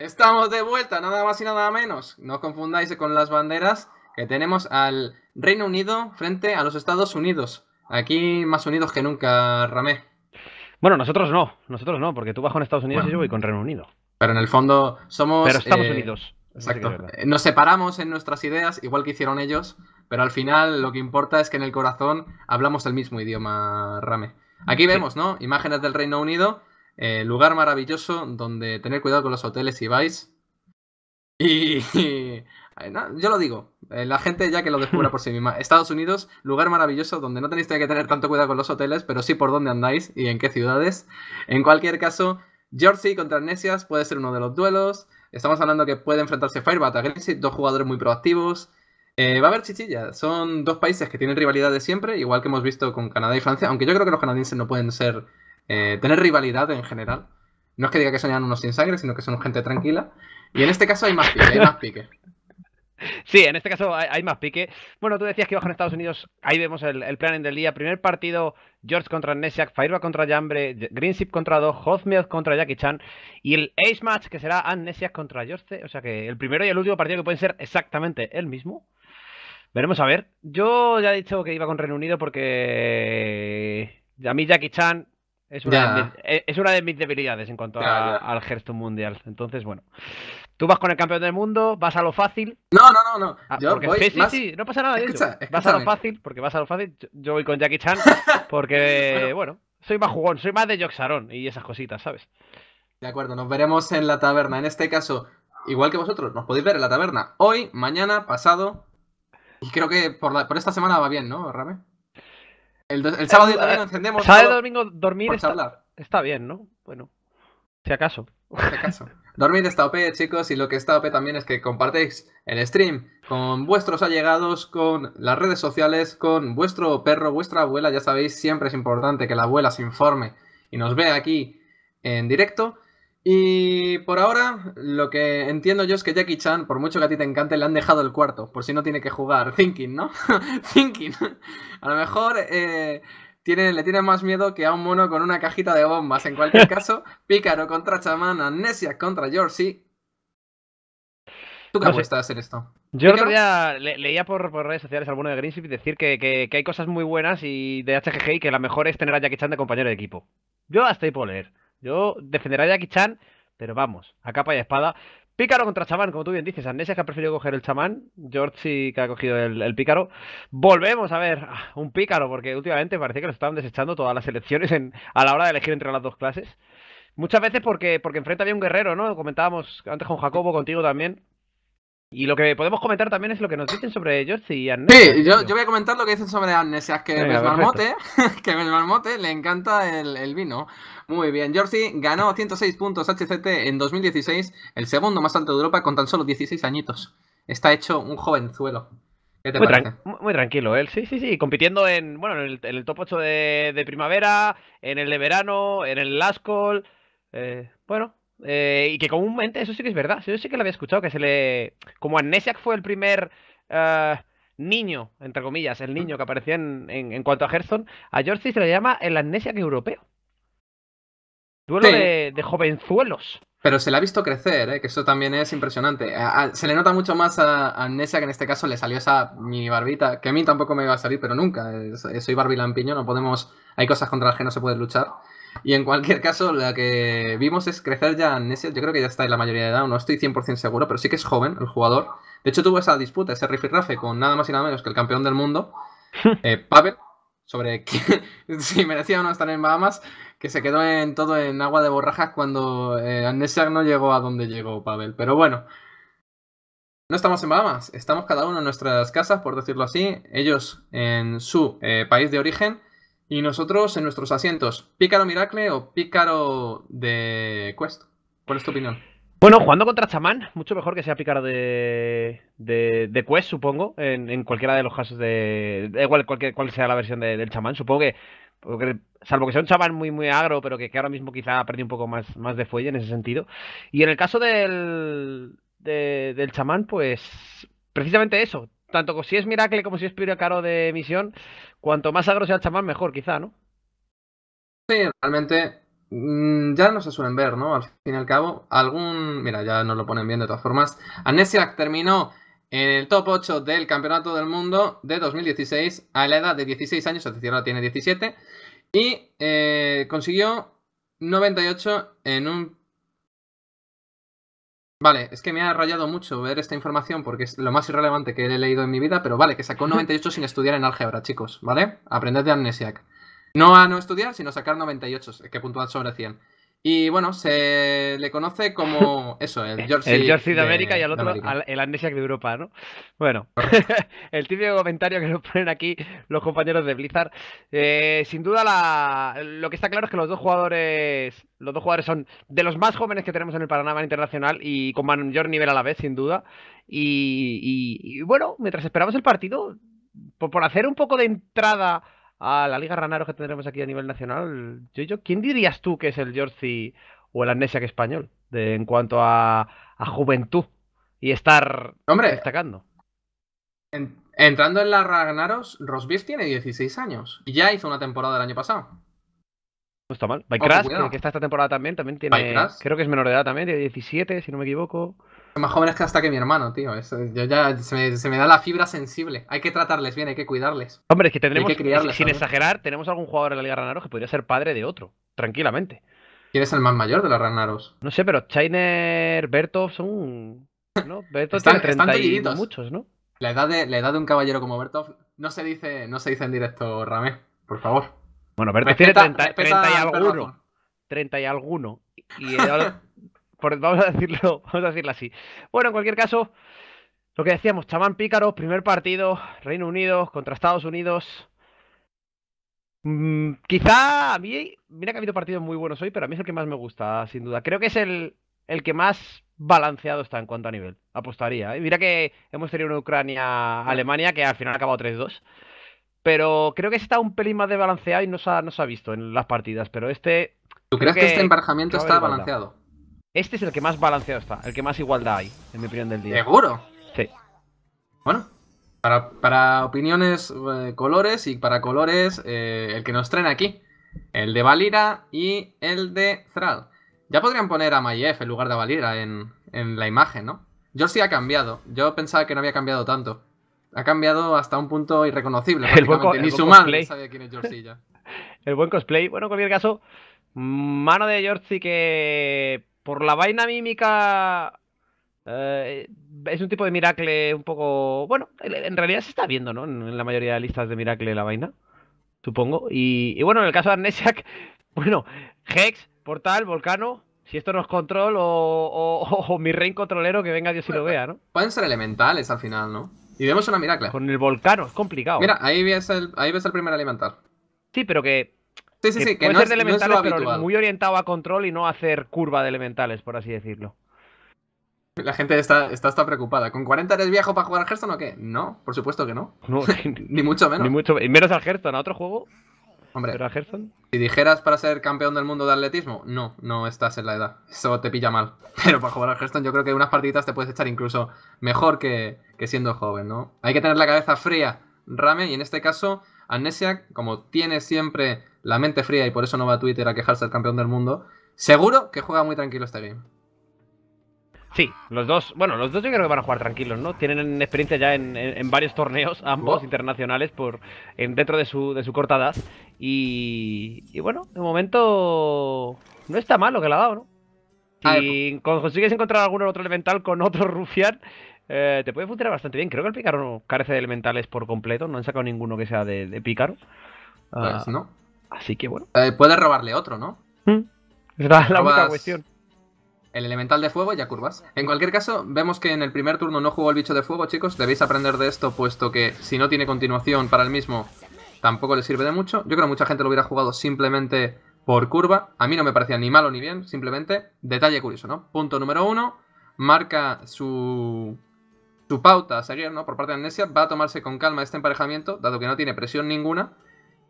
Estamos de vuelta, nada más y nada menos. No confundáis con las banderas que tenemos al Reino Unido frente a los Estados Unidos. Aquí más unidos que nunca, Rame. Bueno, nosotros no, nosotros no, porque tú vas con Estados Unidos y yo voy con Reino Unido. Pero en el fondo somos... Pero Estados eh, Unidos. Exacto. Nos separamos en nuestras ideas, igual que hicieron ellos, pero al final lo que importa es que en el corazón hablamos el mismo idioma, Rame. Aquí vemos, ¿no? Imágenes del Reino Unido eh, lugar maravilloso donde tener cuidado con los hoteles si vais. Y, eh, yo lo digo, eh, la gente ya que lo descubra por sí misma. Estados Unidos, lugar maravilloso donde no tenéis que tener tanto cuidado con los hoteles, pero sí por dónde andáis y en qué ciudades. En cualquier caso, Jersey contra Nesias puede ser uno de los duelos. Estamos hablando que puede enfrentarse Firebat a dos jugadores muy proactivos. va a haber chichilla. Son dos países que tienen rivalidad de siempre, igual que hemos visto con Canadá y Francia, aunque yo creo que los canadienses no pueden ser eh, tener rivalidad en general. No es que diga que soñan unos sin sangre, sino que son gente tranquila. Y en este caso hay más pique, hay más pique. Sí, en este caso hay, más pique. Bueno, tú decías que bajo en Estados Unidos, ahí vemos el, el planning del día. Primer partido, George contra Nesiak, Fireball contra Jambre, Greenship contra Dog, Hozmield contra Jackie Chan y el Ace Match que será Nesiak contra George. O sea que el primero y el último partido que pueden ser exactamente el mismo. Veremos a ver. Yo ya he dicho que iba con Reino Unido porque a mí Jackie Chan es una, de, eh, es una de mis debilidades en cuanto al Hearthstone Mundial. Entonces, bueno. Tú vas con el campeón del mundo, vas a lo fácil. No, no, no, no. Ah, yo porque sí, sí, no pasa nada. Vas a lo fácil, porque vas a lo fácil. Yo voy con Jackie Chan, porque, bueno. soy más jugón, soy más de Yoxaron y esas cositas, ¿sabes? De acuerdo, nos veremos en la taberna. En este caso, igual que vosotros, nos podéis ver en la taberna hoy, mañana, pasado. Y creo que por, por esta semana va bien, ¿no, Rame? El, sábado y domingo encendemos. Sábado y domingo dormir está, está, bien, ¿no? Bueno, si acaso. Si acaso. Dormir está OP, chicos, y lo que está OP también es que compartéis el stream con vuestros allegados, con las redes sociales, con vuestro perro, vuestra abuela. Ya sabéis, siempre es importante que la abuela se informe y nos vea aquí en directo. Y por ahora, lo que entiendo yo es que Jackie Chan, por mucho que a ti te encante, le han dejado el cuarto, por si no tiene que jugar. Thinking, ¿no? Thinking. a lo mejor eh, tiene, le tiene más miedo que a un mono con una cajita de bombas. En cualquier caso, Pícaro contra Chamán, Amnesia contra sí ¿Tú qué no hacer esto? Yo leía por, redes sociales bueno de Greenship decir que, hay cosas muy buenas y de HGG y que la mejor es tener a Jackie Chan de compañero de equipo. Yo hasta ahí puedo yo defenderé a Jackie pero vamos, a capa y espada. Pícaro contra chamán, como tú bien dices. Amnesia que ha preferido coger el chamán. George que ha cogido el, pícaro. Volvemos a ver ah, un pícaro, porque últimamente parece que lo estaban desechando todas las elecciones en, a la hora de elegir entre las dos clases. Muchas veces porque, porque enfrenta había un guerrero, ¿no? Comentábamos antes con Jacobo, contigo también. Y lo que podemos comentar también es lo que nos dicen sobre George y Arne. Sí, yo, voy a comentar lo que dicen sobre si es que Venga, Marmote, que Marmote le encanta el, vino. Muy bien, Jordi ganó 106 puntos HCT en 2016, el segundo más alto de Europa con tan solo 16 añitos. Está hecho un jovenzuelo. muy, tranquilo, él, ¿eh? sí, sí, sí, compitiendo en, bueno, en el, top 8 de, primavera, en el de verano, en el Lascol. Eh, bueno, eh, y que comúnmente, eso sí que es verdad, yo sí que lo había escuchado, que se le... Como Amnesiac fue el primer eh, niño, entre comillas, el niño que aparecía en, cuanto a Hearthstone, a George se le llama el Amnesiac europeo. Duelo de, de, jovenzuelos. Pero se le ha visto crecer, eh, que eso también es impresionante. se le nota mucho más a, annesia que en este caso le salió esa mi barbita, que a mí tampoco me iba a salir, pero nunca. soy Barbie Lampiño, no podemos... Hay cosas contra las que no se puede luchar. Y en cualquier caso, la que vimos es crecer ya en yo creo que ya está en la mayoría de edad, no estoy 100% seguro, pero sí que es joven el jugador. De hecho, tuvo esa disputa, ese Rafe con nada más y nada menos que el campeón del mundo, eh, Pavel, sobre quién, si merecía o no estar en Bahamas, que se quedó en todo en agua de borrajas cuando eh, no llegó a donde llegó Pavel. Pero bueno, no estamos en Bahamas, estamos cada uno en nuestras casas, por decirlo así, ellos en su eh, país de origen y nosotros en nuestros asientos. ¿Pícaro Miracle o Pícaro de Quest? ¿Cuál es tu opinión? Bueno, jugando contra Chamán, mucho mejor que sea Pícaro de, de, Quest, supongo, en, cualquiera de los casos de... Igual cualquier, cual sea la versión del Chamán, supongo que... salvo que sea un chamán muy muy agro, pero que, que ahora mismo quizá ha perdido un poco más, más de fuelle en ese sentido. Y en el caso del, del chamán, pues precisamente eso, tanto si es Miracle como si es caro de misión, cuanto más agro sea el chamán, mejor, quizá, ¿no? Sí, realmente mm, ya no se suelen ver, ¿no? Al fin y al cabo, algún. Mira, ya nos lo ponen bien de todas formas. Amnesiac terminó en el top 8 del Campeonato del Mundo de 2016 a la edad de 16 años, es decir, ahora tiene 17, y eh, consiguió 98 en un Vale, es que me ha rayado mucho ver esta información porque es lo más irrelevante que he leído en mi vida, pero vale, que sacó 98 sin estudiar en álgebra, chicos, ¿vale? Aprended de Amnesiac. No a no estudiar, sino sacar 98, que puntual sobre 100. Y bueno, se le conoce como eso, el Jersey, de, América y al otro el Amnesiac de Europa, ¿no? Bueno, el típico comentario que nos ponen aquí los compañeros de Blizzard. Eh, sin duda, lo que está claro es que los dos jugadores los dos jugadores son de los más jóvenes que tenemos en el Paraná Internacional y con mayor nivel a la vez, sin duda. y, bueno, mientras esperamos el partido, por, hacer un poco de entrada a la Liga Ranaro que tendremos aquí a nivel nacional, yo, yo ¿quién dirías tú que es el Jersey o el que español en cuanto a, juventud y estar destacando? entrando en la Ragnaros, Rosbif tiene 16 años y ya hizo una temporada el año pasado. No está mal. Bycrash, que, está esta temporada también, también tiene. Creo que es menor de edad también, tiene 17, si no me equivoco. Más jóvenes que hasta que mi hermano, tío. se me, da la fibra sensible. Hay que tratarles bien, hay que cuidarles. Hombre, es que tendremos, que sin exagerar, tenemos algún jugador en la Liga Ranaros que podría ser padre de otro, tranquilamente. ¿Quién es el más mayor de los Ranaros? No sé, pero Chainer, Bertov son. ¿no? están, tiene muchos, ¿no? La edad, de, la edad de un caballero como Bertov no se dice, no se dice en directo, Ramé, por favor. Bueno, Bertov tiene 30, y alguno. 30 y alguno. Y vamos, a decirlo, vamos decirlo así. Bueno, en cualquier caso, lo que decíamos, chamán pícaro, primer partido, Reino Unido contra Estados Unidos. Mm, quizá a mí, mira que ha habido partidos muy buenos hoy, pero a mí es el que más me gusta, sin duda. Creo que es el, el que más balanceado está en cuanto a nivel, apostaría. ¿eh? Mira que hemos tenido una Ucrania-Alemania que al final ha acabado 3-2. Pero creo que está un pelín más de balanceado y no se ha, visto en las partidas. Pero este. ¿Tú crees que, este embarjamiento está balanceado? Este es el que más balanceado está, el que más igualdad hay, en mi opinión del día. ¿Seguro? Sí. Bueno, para, opiniones, eh, colores y para colores, eh, el que nos traen aquí. El de Valira y el de Thrall. Ya podrían poner a Mayef en lugar de Valira en, la imagen, ¿no? Yo sí ha cambiado. Yo pensaba que no había cambiado tanto. Ha cambiado hasta un punto irreconocible. El buen, cosplay. Ni su madre sabía quién es ya. el buen cosplay. Bueno, en cualquier caso, mano de Jorsi que por la vaina mímica eh, es un tipo de miracle un poco. Bueno, en realidad se está viendo, ¿no? En la mayoría de listas de miracle la vaina, supongo. Y, bueno, en el caso de Arnesiac, bueno, Hex, Portal, Volcano. Si esto nos es control o, mi rein controlero, que venga Dios y lo vea, ¿no? Pueden ser elementales al final, ¿no? Y vemos una miracle. Con el volcano, es complicado. Mira, ahí ves el, ahí ves el primer elemental. Sí, pero que Sí, sí, sí, que puede ser de elementales, pero muy orientado a control y no a hacer curva de elementales, por así decirlo. La gente está, está, preocupada. ¿Con 40 eres viejo para jugar a Hearthstone o qué? No, por supuesto que no. ni mucho menos. y menos al Hearthstone, a otro juego. Hombre, ¿Pero si dijeras para ser campeón del mundo de atletismo, no, no estás en la edad. Eso te pilla mal. Pero para jugar al Hearthstone yo creo que unas partiditas te puedes echar incluso mejor que, que siendo joven, ¿no? Hay que tener la cabeza fría, Rame, y en este caso Amnesia, como tiene siempre la mente fría y por eso no va a Twitter a quejarse del campeón del mundo, seguro que juega muy tranquilo este game. Sí, los dos, bueno, los dos yo creo que van a jugar tranquilos, ¿no? Tienen experiencia ya en, varios torneos, ambos internacionales, por dentro de su, de su corta Y, y, bueno, de momento no está mal lo que le ha dado, ¿no? Si consigues encontrar algún otro elemental con otro rufián, eh, te puede funcionar bastante bien. Creo que el pícaro carece de elementales por completo. No han sacado ninguno que sea de, pícaro. Pues ah, no. Así que bueno. Eh, puedes robarle otro, ¿no? Mm, es la, la única cuestión. El elemental de fuego ya curvas. En cualquier caso, vemos que en el primer turno no jugó el bicho de fuego, chicos. Debéis aprender de esto, puesto que si no tiene continuación para el mismo, tampoco le sirve de mucho. Yo creo que mucha gente lo hubiera jugado simplemente por curva. A mí no me parecía ni malo ni bien, simplemente detalle curioso, ¿no? Punto número uno, marca su, su pauta a seguir, ¿no? Por parte de Amnesia, va a tomarse con calma este emparejamiento, dado que no tiene presión ninguna.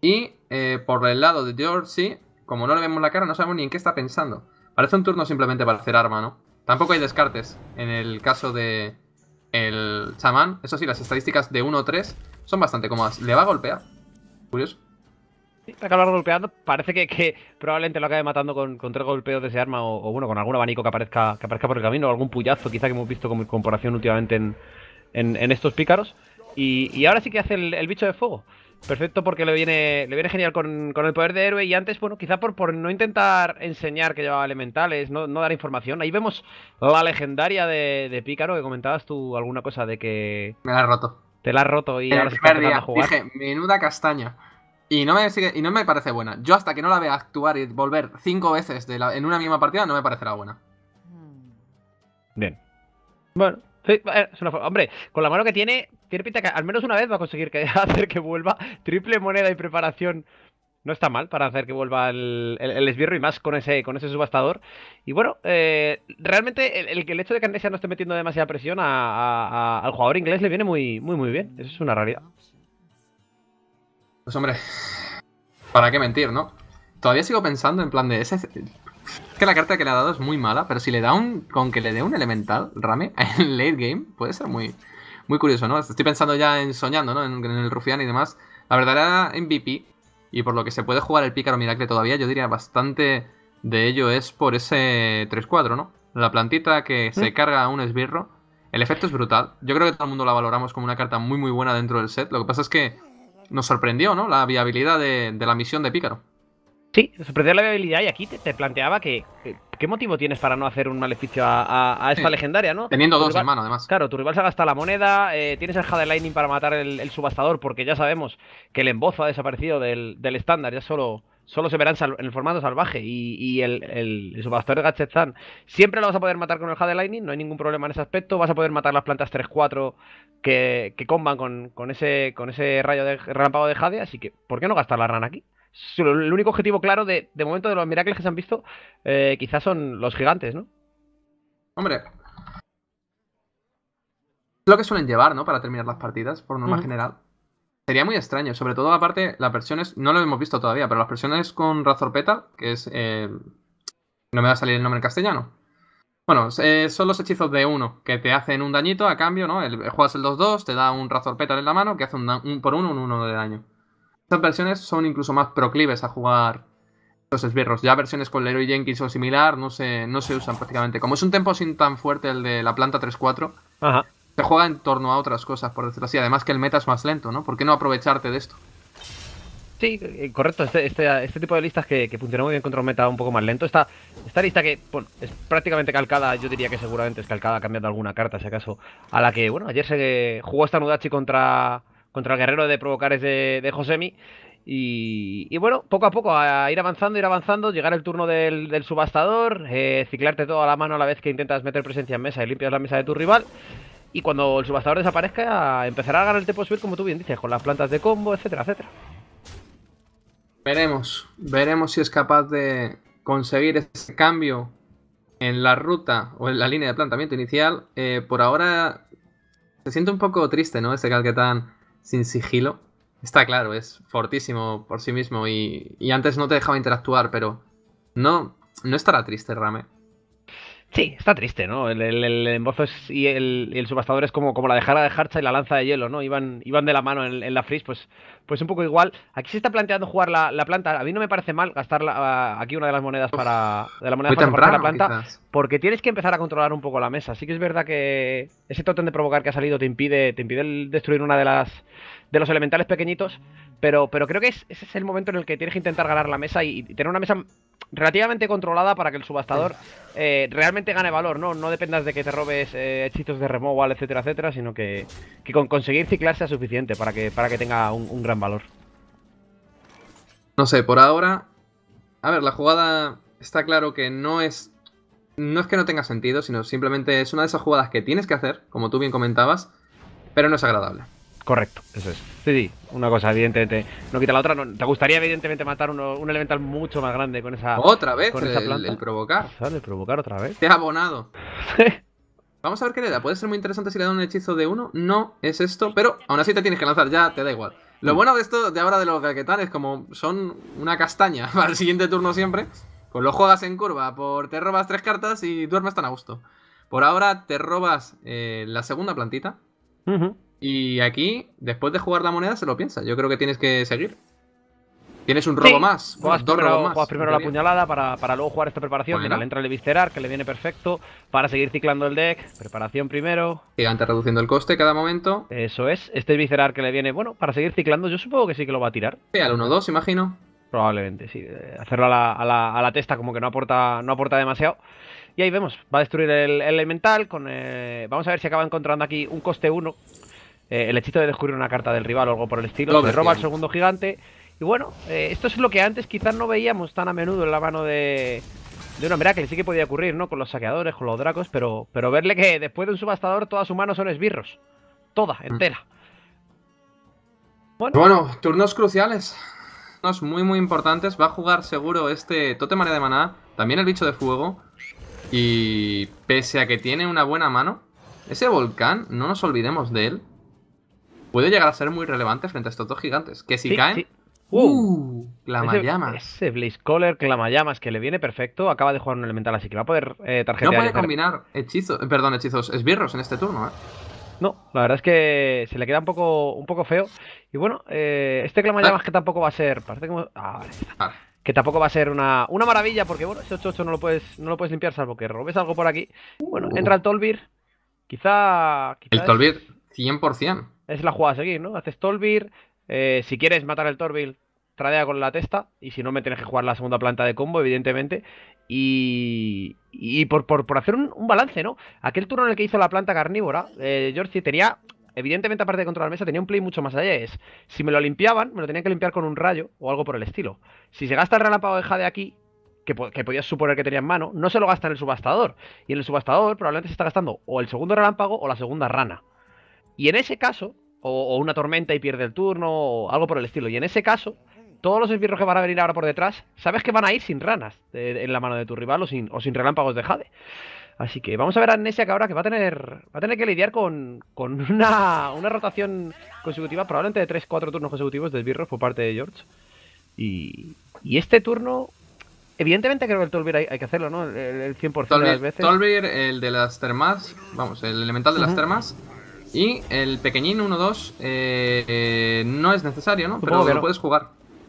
Y eh, por el lado de George, como no le vemos la cara, no sabemos ni en qué está pensando. Parece un turno simplemente para hacer arma, ¿no? Tampoco hay descartes en el caso de el chamán. Eso sí, las estadísticas de 1-3 son bastante cómodas. Le va a golpear. Curioso acabar golpeando. Parece que, probablemente lo acabe matando con, tres golpeos de ese arma o, bueno, con algún abanico que aparezca, que aparezca por el camino, o algún puyazo quizá que hemos visto como comparación últimamente en, estos pícaros. Y, ahora sí que hace el, bicho de fuego. Perfecto porque le viene, le viene genial con, el poder de héroe y antes, bueno, quizá por, no intentar enseñar que llevaba elementales, no, dar información. Ahí vemos la legendaria de, Pícaro que comentabas tú alguna cosa de que... Me la has roto. Te la has roto y ahora a jugar. Dije, menuda castaña. Y no, me y no me parece buena. Yo hasta que no la vea actuar y volver cinco veces en una misma partida, no me parecerá buena. Bien. Bueno, eh, hombre, con la mano que tiene, tiene que al menos una vez va a conseguir que, hacer que vuelva triple moneda y preparación. No está mal para hacer que vuelva el, esbirro y más con ese, con ese subastador. Y bueno, eh, realmente el, el, hecho de que Annesia no esté metiendo demasiada presión al jugador inglés le viene muy, muy, muy bien. Eso es una realidad. Pues hombre, ¿para qué mentir, no? Todavía sigo pensando en plan de ese... Que la carta que le ha dado es muy mala, pero si le da un... Con que le dé un elemental, Rame, en late game, puede ser muy... Muy curioso, ¿no? Estoy pensando ya en soñando, ¿no? En, el rufián y demás. La verdad era MVP, y por lo que se puede jugar el Pícaro Miracle todavía, yo diría bastante de ello es por ese 3-4, ¿no? La plantita que mm. se carga a un esbirro. El efecto es brutal. Yo creo que todo el mundo la valoramos como una carta muy muy buena dentro del set. Lo que pasa es que nos sorprendió, ¿no? La viabilidad de, la misión de Pícaro. Sí, sorprendió la viabilidad y aquí te, planteaba que, ¿Qué motivo tienes para no hacer un maleficio a, esta legendaria, no? Teniendo dos en mano, además. Claro, tu rival se ha gastado la moneda, eh, tienes el Jade Lightning para matar el, subastador, porque ya sabemos que el embozo ha desaparecido del estándar, ya solo solo se verán en el formato salvaje. Y, el, el, subastor de Zan siempre lo vas a poder matar con el Jade Lightning, no hay ningún problema en ese aspecto. Vas a poder matar las plantas 3-4 que, comban con, ese, con ese rayo de relámpago de Jade, así que ¿por qué no gastar la rana aquí? El único objetivo claro de, momento de los miracles que se han visto, eh, quizás son los gigantes, ¿no? Hombre. es Lo que suelen llevar, ¿no? Para terminar las partidas, por norma general. Sería muy extraño, sobre todo aparte, las versiones, no lo hemos visto todavía, pero las versiones con Razor Petal, que es... Eh, no me va a salir el nombre en castellano. Bueno, eh, son los hechizos de uno, que te hacen un dañito a cambio, ¿no? El, juegas el 2-2, te da un Razor Petal en la mano, que hace un, por uno, un 1 de daño. Estas versiones son incluso más proclives a jugar los esbirros. Ya versiones con Leroy Jenkins o similar no se, no se usan prácticamente. Como es un tempo sin tan fuerte el de la planta 3-4, se juega en torno a otras cosas, por decirlo así. Además que el meta es más lento, ¿no? ¿Por qué no aprovecharte de esto? Sí, eh, correcto. Este, este, este, tipo de listas que, que muy bien contra un meta un poco más lento. Esta, esta lista que bueno, es prácticamente calcada, yo diría que seguramente es calcada cambiando alguna carta, si acaso, a la que, bueno, ayer se jugó esta Nudachi contra, contra el guerrero de provocares de, de Josemi. Y, bueno, poco a poco, a ir avanzando, ir avanzando, llegar el turno del, subastador, eh, ciclarte toda la mano a la vez que intentas meter presencia en mesa y limpias la mesa de tu rival. Y cuando el subastador desaparezca, empezará a ganar el tiempo subir, como tú bien dices, con las plantas de combo, etcétera, etcétera. Veremos, veremos si es capaz de conseguir ese cambio en la ruta o en la línea de plantamiento inicial. Eh, por ahora se siente un poco triste, ¿no? Ese Calquetán sin sigilo. Está claro, es fortísimo por sí mismo y, y antes no te dejaba interactuar, pero no, no estará triste, Rame. Sí, está triste, ¿no? El, embozo es, y el, subastador es como, como la dejara de Harcha y la lanza de hielo, ¿no? Iban, iban de la mano en, la fris, pues, pues un poco igual. Aquí se está planteando jugar la, planta. A mí no me parece mal gastar aquí una de las monedas para de la moneda para temprano, la planta, porque tienes que empezar a controlar un poco la mesa. Sí que es verdad que ese totem de provocar que ha salido te impide, te impide destruir una de las de los elementales pequeñitos, pero, pero creo que es, ese es el momento en el que tienes que intentar ganar la mesa y tener una mesa relativamente controlada para que el subastador eh, realmente gane valor, ¿no? No dependas de que te robes eh, hechizos de removal, etcétera, etcétera, sino que, que, con conseguir ciclar sea suficiente para que, para que tenga un, un gran valor. No sé, por ahora. A ver, la jugada está claro que no es. No es que no tenga sentido, sino simplemente es una de esas jugadas que tienes que hacer, como tú bien comentabas, pero no es agradable. Correcto, eso es. Sí, sí, una cosa, evidentemente. No quita la otra. No, te gustaría, evidentemente, matar un elemental mucho más grande con esa. Otra vez, con el, esa provocar. El provocar otra vez. Te ha abonado. Vamos a ver qué le da. Puede ser muy interesante si le da un hechizo de uno. No es esto, pero aún así te tienes que lanzar, ya te da igual. Lo mm. bueno de esto, de ahora de los es como son una castaña para el siguiente turno siempre, pues lo juegas en curva, por te robas tres cartas y duermes tan a gusto. Por ahora te robas eh, la segunda plantita. Y aquí, después de jugar la moneda, se lo piensa. Yo creo que tienes que seguir. Tienes un robo más. Juegas primero, más. la puñalada para, para, luego jugar esta preparación. Pues que le entra el viscerar que le viene perfecto. Para seguir ciclando el deck. Preparación primero. Gigante reduciendo el coste cada momento. Eso es. Este viscerar que le viene, bueno, para seguir ciclando, yo supongo que sí que lo va a tirar. Sí, al 1-2, imagino. Probablemente, sí. Hacerlo a la, testa como que no aporta, no aporta demasiado. Y ahí vemos, va a destruir el, elemental. Con, eh, vamos a ver si acaba encontrando aquí un coste 1. Eh, el hechizo de descubrir una carta del rival o algo por el estilo, Le roba el segundo gigante. Y bueno, eh, esto es lo que antes quizás no veíamos tan a menudo en la mano de, de una mira que sí que podía ocurrir, ¿no? Con los saqueadores, con los dracos, pero, pero verle que después de un subastador todas sus manos son esbirros. Toda, mm. entera. Bueno, turnos cruciales. Turnos muy, muy importantes. Va a jugar seguro este Tote de Maná, también el bicho de fuego. Y pese a que tiene una buena mano, ese volcán, no nos olvidemos de él puede llegar a ser muy relevante frente a estos dos gigantes. Que si caen. Uh, ¡Uh! Clamallamas. Ese, Blaze Collar, Clamallamas, que le viene perfecto. Acaba de jugar un elemental, así que va a poder eh, tarjetear. No puede combinar hechizos, eh, perdón, hechizos, esbirros en este turno, ¿eh? No, la verdad es que se le queda un poco, un poco feo. Y bueno, eh, este Clamallamas ah. que tampoco va a ser. Parece que. Ah, vale. Ah. que tampoco va a ser una, una maravilla, porque bueno, ese 8-8 no lo puedes, no lo puedes limpiar, salvo que robes algo por aquí. Bueno, uh. entra el Tol'vir Quizá. quizá el Tol'vir, 100% es la jugada a seguir, ¿no? Haces Tol'vir, eh, si quieres matar el Torbil, tradea con la testa. Y si no, me tienes que jugar la segunda planta de combo, evidentemente. Y, y por, por, hacer un, balance, ¿no? Aquel turno en el que hizo la planta carnívora, eh, George tenía, evidentemente, aparte de controlar mesa, tenía un play mucho más allá. Es, si me lo limpiaban, me lo tenían que limpiar con un rayo o algo por el estilo. Si se gasta el relámpago de Jade aquí, que, que, podías suponer que tenía en mano, no se lo gasta en el subastador. Y en el subastador probablemente se está gastando o el segundo relámpago o la segunda rana. Y en ese caso, o, una tormenta y pierde el turno, o algo por el estilo. Y en ese caso, todos los esbirros que van a venir ahora por detrás, sabes que van a ir sin ranas en la mano de tu rival o sin, o sin relámpagos de Jade. Así que vamos a ver a Nessia que ahora que va a tener, va a tener que lidiar con, con una, una, rotación consecutiva, probablemente de 3-4 turnos consecutivos de esbirros por parte de George. Y, y este turno, evidentemente creo que el Tolvir hay, que hacerlo, ¿no? El, 100% de las veces. Tolvir el de las termas, vamos, el elemental de las termas y el pequeñín 1-2 eh, no es necesario, ¿no? Pero lo puedes jugar.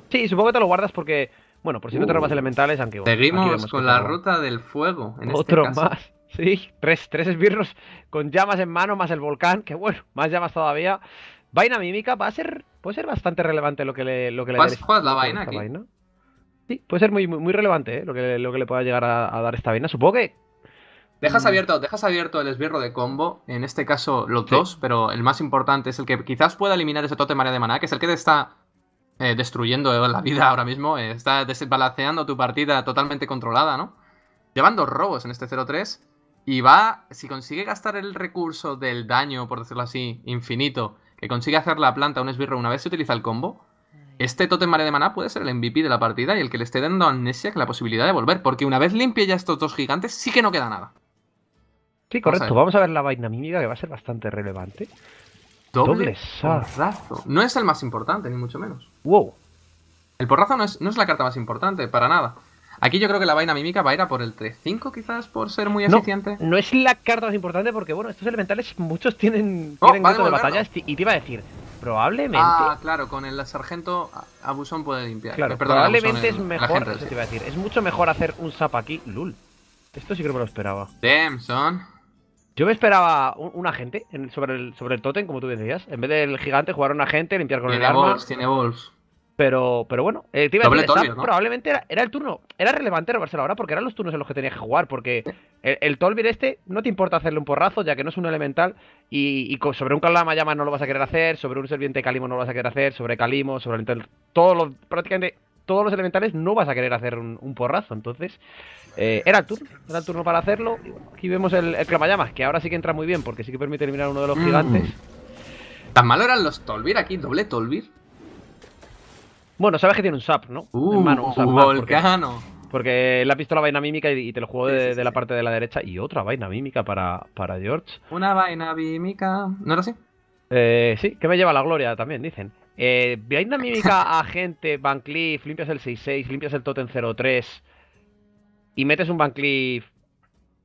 Sí, supongo que te lo guardas porque, bueno, por si no te robas elementales, aunque Seguimos con la ruta del fuego. En este Otro este más. Sí, tres, esbirros con llamas en mano, más el volcán, que bueno, más llamas todavía. Vaina mímica va a ser, puede ser bastante relevante lo que le, lo que le ¿Vas a la vaina, aquí? Sí, puede ser muy, muy, relevante eh, lo, que, lo que le pueda llegar a dar esta vaina. Supongo que Dejas mm. abierto, dejas abierto el esbirro de combo, en este caso los dos, pero el más importante es el que quizás pueda eliminar ese totem área de maná, que es el que te está eh, destruyendo la vida ahora mismo, eh, está desbalanceando tu partida totalmente controlada, ¿no? Llevan dos robos en este 0-3 y va, si consigue gastar el recurso del daño, por decirlo así, infinito, que consigue hacer la planta un esbirro una vez se utiliza el combo, mm. este totem área de maná puede ser el MVP de la partida y el que le esté dando a Amnesia que la posibilidad de volver, porque una vez limpie ya estos dos gigantes sí que no queda nada. Sí, correcto. Vamos a, ver la vaina mímica que va a ser bastante relevante. Doble, porrazo. No es el más importante, ni mucho menos. Wow. El porrazo no es, no es la carta más importante, para nada. Aquí yo creo que la vaina mímica va a ir a por el 3-5 quizás por ser muy eficiente. No es la carta más importante porque, bueno, estos elementales muchos tienen, oh, tienen de batalla y te iba a decir, probablemente... Ah, claro, con el sargento Abusón puede limpiar. Claro, probablemente es mejor, te iba a decir, es mucho mejor hacer un sap aquí, lul. Esto sí creo que me lo esperaba. Damson. Yo me esperaba un, agente sobre, el, sobre el como tú decías. En vez del gigante, jugar a un agente, limpiar con el arma. Tiene Pero, pero bueno, eh, probablemente era, el turno. Era relevante la ahora porque eran los turnos en los que tenía que jugar. Porque el, Tolvir este no te importa hacerle un porrazo, ya que no es un elemental. Y, sobre un calama Llama no lo vas a querer hacer. Sobre un Serviente Calimo no lo vas a querer hacer. Sobre Calimo, sobre el. Todos prácticamente todos los elementales no vas a querer hacer un porrazo. Entonces, eh, era el turno, era turno para hacerlo. Aquí vemos el, el que ahora sí que entra muy bien, porque sí que permite eliminar uno de los mm. gigantes. Tan malo eran los Tolvir aquí, doble Tolvir. Bueno, sabes que tiene un sap, ¿no? Uh, volcano. Porque... la pistola visto la vaina mímica y, te lo juego de, la parte de la derecha. Y otra vaina mímica para, para George. Una vaina mímica. ¿No era así? Eh, sí, que me lleva la gloria también, dicen. Eh, vaina mímica a gente, Van limpias el 6-6, limpias el Totem 0-3 y metes un Bancliff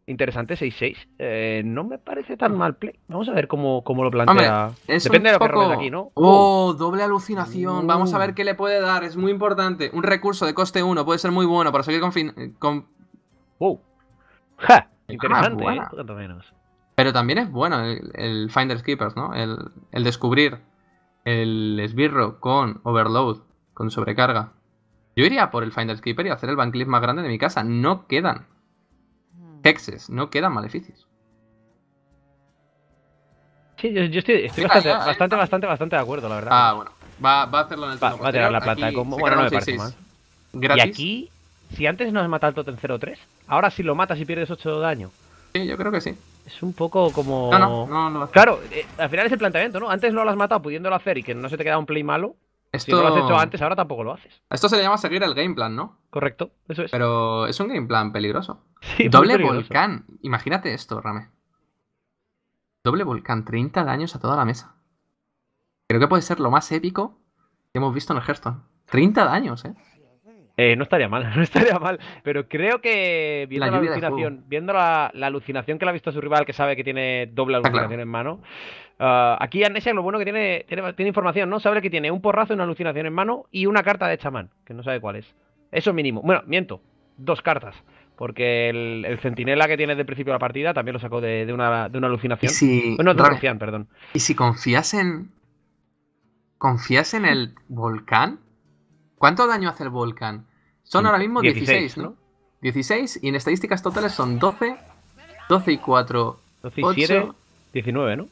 interesante, 6-6, eh, no me parece tan mal play. Vamos a ver cómo, lo plantea. Depende de lo que aquí, ¿no? Oh, uh. doble alucinación. Vamos a ver qué le puede dar. Es muy importante. Un recurso de coste 1 puede ser muy bueno para seguir con... Eh, ah, interesante, eh, Pero también es bueno el, finder Finders ¿no? el descubrir el esbirro con overload, con sobrecarga. Yo iría por el Finder's Keeper y hacer el banclip más grande de mi casa. No quedan hexes, no quedan maleficios. Sí, yo, estoy, bastante, bastante, bastante, de acuerdo, la verdad. Ah, bueno. Va, a hacerlo en el turno Va, a tirar la plata. bueno, no me parece mal. Y aquí, si antes no has matado al Totem 0-3, ahora si lo matas y pierdes 8 de daño. Sí, yo creo que sí. Es un poco como... No, no, no, Claro, eh, al final es el planteamiento, ¿no? Antes no lo has matado pudiéndolo hacer y que no se te queda un play malo. Esto... lo has hecho antes, ahora tampoco lo haces. Esto se le llama seguir el game plan, ¿no? Correcto, eso es. Pero es un game plan peligroso. Sí, Doble volcán. Imagínate esto, Rame. Doble volcán, 30 daños a toda la mesa. Creo que puede ser lo más épico que hemos visto en el Hearthstone. 30 daños, ¿eh? Eh, no estaría mal, no estaría mal, pero creo que viendo la, alucinación, viendo la, alucinación que le ha visto a su rival, que sabe que tiene doble alucinación en mano, ah, Aquí aquí es lo bueno que tiene, tiene, información, ¿no? Sabe que tiene un porrazo, una alucinación en mano y una carta de chamán, que no sabe cuál es. Eso mínimo. Bueno, miento, dos cartas. Porque el, centinela que tiene el principio de la partida también lo sacó de, una, alucinación. Si, no, perdón. Y si confías en. ¿Confías en el volcán? ¿Cuánto daño hace el volcán? Son ahora mismo 16, ¿no? 16 y en estadísticas totales son 12, 12 y 4, 12 y 7, 19, ¿no?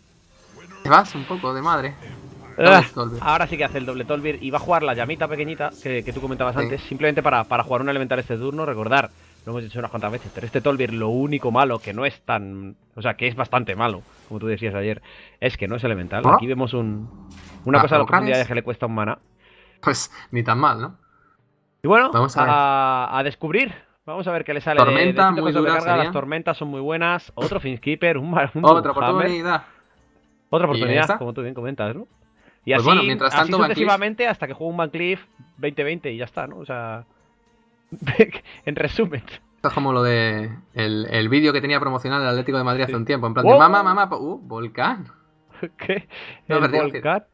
Te vas un poco de madre. Ah, ahora sí que hace el doble Tolvir y va a jugar la llamita pequeñita que, tú comentabas antes, simplemente para, para jugar un elemental este turno, recordar, lo hemos hecho unas cuantas veces, pero este Tolvir lo único malo, que no es tan, o sea, que es bastante malo, como tú decías ayer, es que no es elemental. Aquí vemos una cosa de la que le cuesta un mana pues ni tan mal, ¿no? Y bueno, vamos a, descubrir. Vamos a ver qué le sale. Tormenta, Las tormentas son muy buenas. Otro Finkeeper, un, un Otra oportunidad. Otra oportunidad, como tú bien comentas, ¿no? Y pues así, mientras tanto, hasta que juegue un Cleef 2020 y ya está, ¿no? O sea, en resumen. es como lo de el, vídeo que tenía promocional el Atlético de Madrid hace un tiempo. En plan, mamá, ¡Oh! mamá, uh, volcán. ¿Qué? ¿El volcán?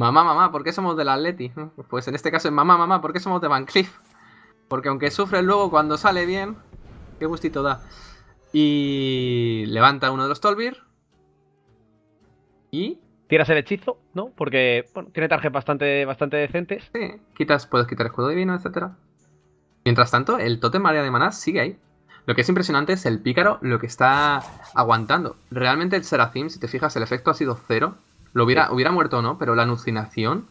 Mamá, mamá, ¿por qué somos del Atleti? Pues en este caso es mamá, mamá, ¿por qué somos de Van Cliff? Porque aunque sufre luego cuando sale bien, qué gustito da. Y levanta uno de los Tol'vir. Y tiras el hechizo, ¿no? Porque tiene tarjetas bastante, bastante decentes. Sí, quitas, puedes quitar el escudo divino, etc. Mientras tanto, el totem marea de maná sigue ahí. Lo que es impresionante es el pícaro, lo que está aguantando. Realmente el Serafim, si te fijas, el efecto ha sido cero. Lo hubiera, hubiera muerto no, pero la alucinación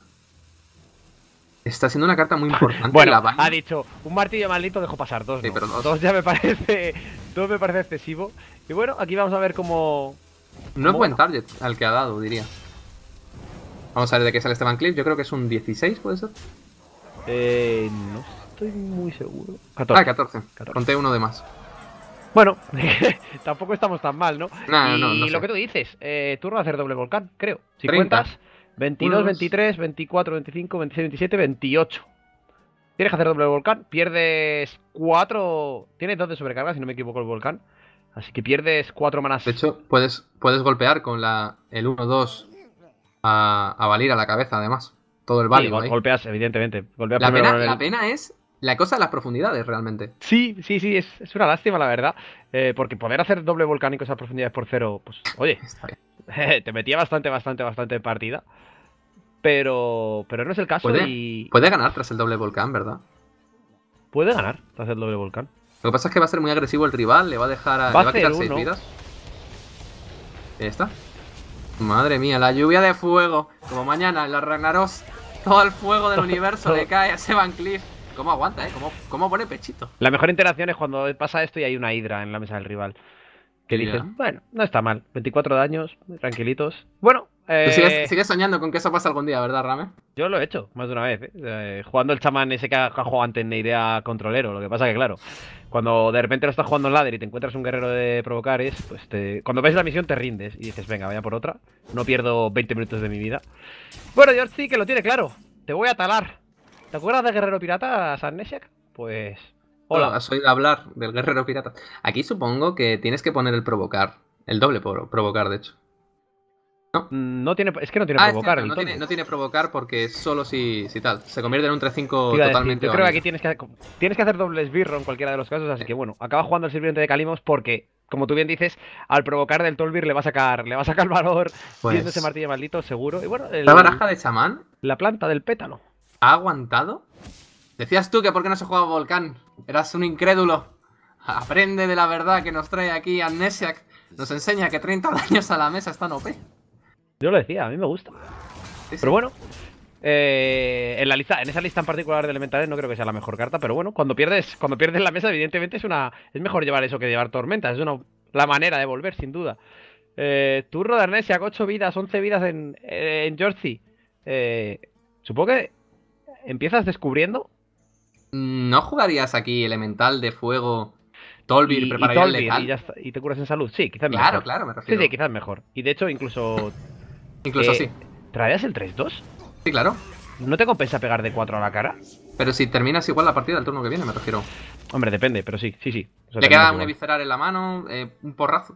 está siendo una carta muy importante. bueno, ha dicho, un martillo maldito dejo pasar, dos, dos. ya me parece dos me parece excesivo. Y bueno, aquí vamos a ver cómo... No es buen target al que ha dado, diría. Vamos a ver de qué sale Van clip Yo creo que es un 16, ¿puede ser? Eh, no estoy muy seguro. Ah, 14. 14. Conté uno de más. Bueno, tampoco estamos tan mal, ¿no? no y no, no lo que tú dices, eh, turno de hacer doble volcán, creo. Si cuentas, 22, 23, 24, 25, 26, 27, 28. Tienes que hacer doble volcán, pierdes 4. Tienes 2 de sobrecarga, si no me equivoco, el volcán. Así que pierdes 4 manas. De hecho, puedes, puedes golpear con la, el 1-2 a, a Valir a la cabeza, además. Todo el válido. Sí, golpeas, evidentemente. Golpeas la, la pena es la cosa de las profundidades realmente. Sí, sí, sí, es, una lástima, la verdad. Eh, porque poder hacer doble volcánico esas profundidades por cero, pues, oye, te metía bastante, bastante, bastante partida. Pero, pero no es el caso. Puede, puede ganar tras el doble volcán, ¿verdad? Puede ganar tras el doble volcán. Lo que pasa es que va a ser muy agresivo el rival, le va a dejar a, le va a quitar seis vidas. Ahí está. Madre mía, la lluvia de fuego. Como mañana en los Ragnaros, todo el fuego del universo le cae a Sevan Cliff cómo aguanta, ¿eh? Cómo, pone pechito. La mejor interacción es cuando pasa esto y hay una hidra en la mesa del rival. Que dices, bueno, no está mal. 24 daños, tranquilitos. Bueno, eh... sigues, soñando con que eso pase algún día, ¿verdad, Rame? Yo lo he hecho, más de una vez. Eh. Eh, jugando el chamán ese que ha jugado antes en idea controlero. Lo que pasa que, claro, cuando de repente lo estás jugando en ladder y te encuentras un guerrero de provocar, es, pues te... cuando ves la misión te rindes y dices, venga, vaya por otra. No pierdo 20 minutos de mi vida. Bueno, dios sí que lo tiene claro. Te voy a talar. ¿Te acuerdas de Guerrero Pirata, Sarneshek? Pues. Hola. has soy hablar del Guerrero Pirata. Aquí supongo que tienes que poner el provocar. El doble por provocar, de hecho. No. tiene, es que no tiene ah, provocar. no, tiene, no, tiene, provocar porque solo si, si tal. Se convierte en un 3-5 totalmente. yo creo que aquí tienes que, tienes que hacer doble esbirro en cualquiera de los casos. Así que bueno, acaba jugando el sirviente de Kalimos porque, como tú bien dices, al provocar del Tol'vir le va a sacar, le va a sacar valor. Pues... ese martillo maldito, seguro. Y bueno, la baraja de chamán. La planta del pétalo. ¿Ha aguantado? Decías tú que por qué no se jugaba Volcán. Eras un incrédulo. Aprende de la verdad que nos trae aquí Amnesiac. Nos enseña que 30 daños a la mesa están OP. Yo lo decía, a mí me gusta. Pero bueno, eh, en, la lista, en esa lista en particular de elementales no creo que sea la mejor carta, pero bueno, cuando pierdes, cuando pierdes la mesa, evidentemente es una. Es mejor llevar eso que llevar tormentas. Es una, la manera de volver, sin duda. Eh, de Amnesia, 8 vidas, 11 vidas en, eh, en Jersey. Eh, supongo que ¿Empiezas descubriendo? Mm, ¿No jugarías aquí Elemental de Fuego, Tolbir, y, y Y, te curas en salud, sí, quizás mejor. Claro, me refiero. Sí, sí, quizás mejor. Y de hecho, incluso. incluso eh, sí. ¿Traerías el 3-2? Sí, claro. ¿No te compensa pegar de 4 a la cara? Pero si terminas igual la partida el turno que viene, me refiero. Hombre, depende, pero sí, sí, sí. Le queda un eviscerar en la mano, eh, uh, oh. un, porrazo.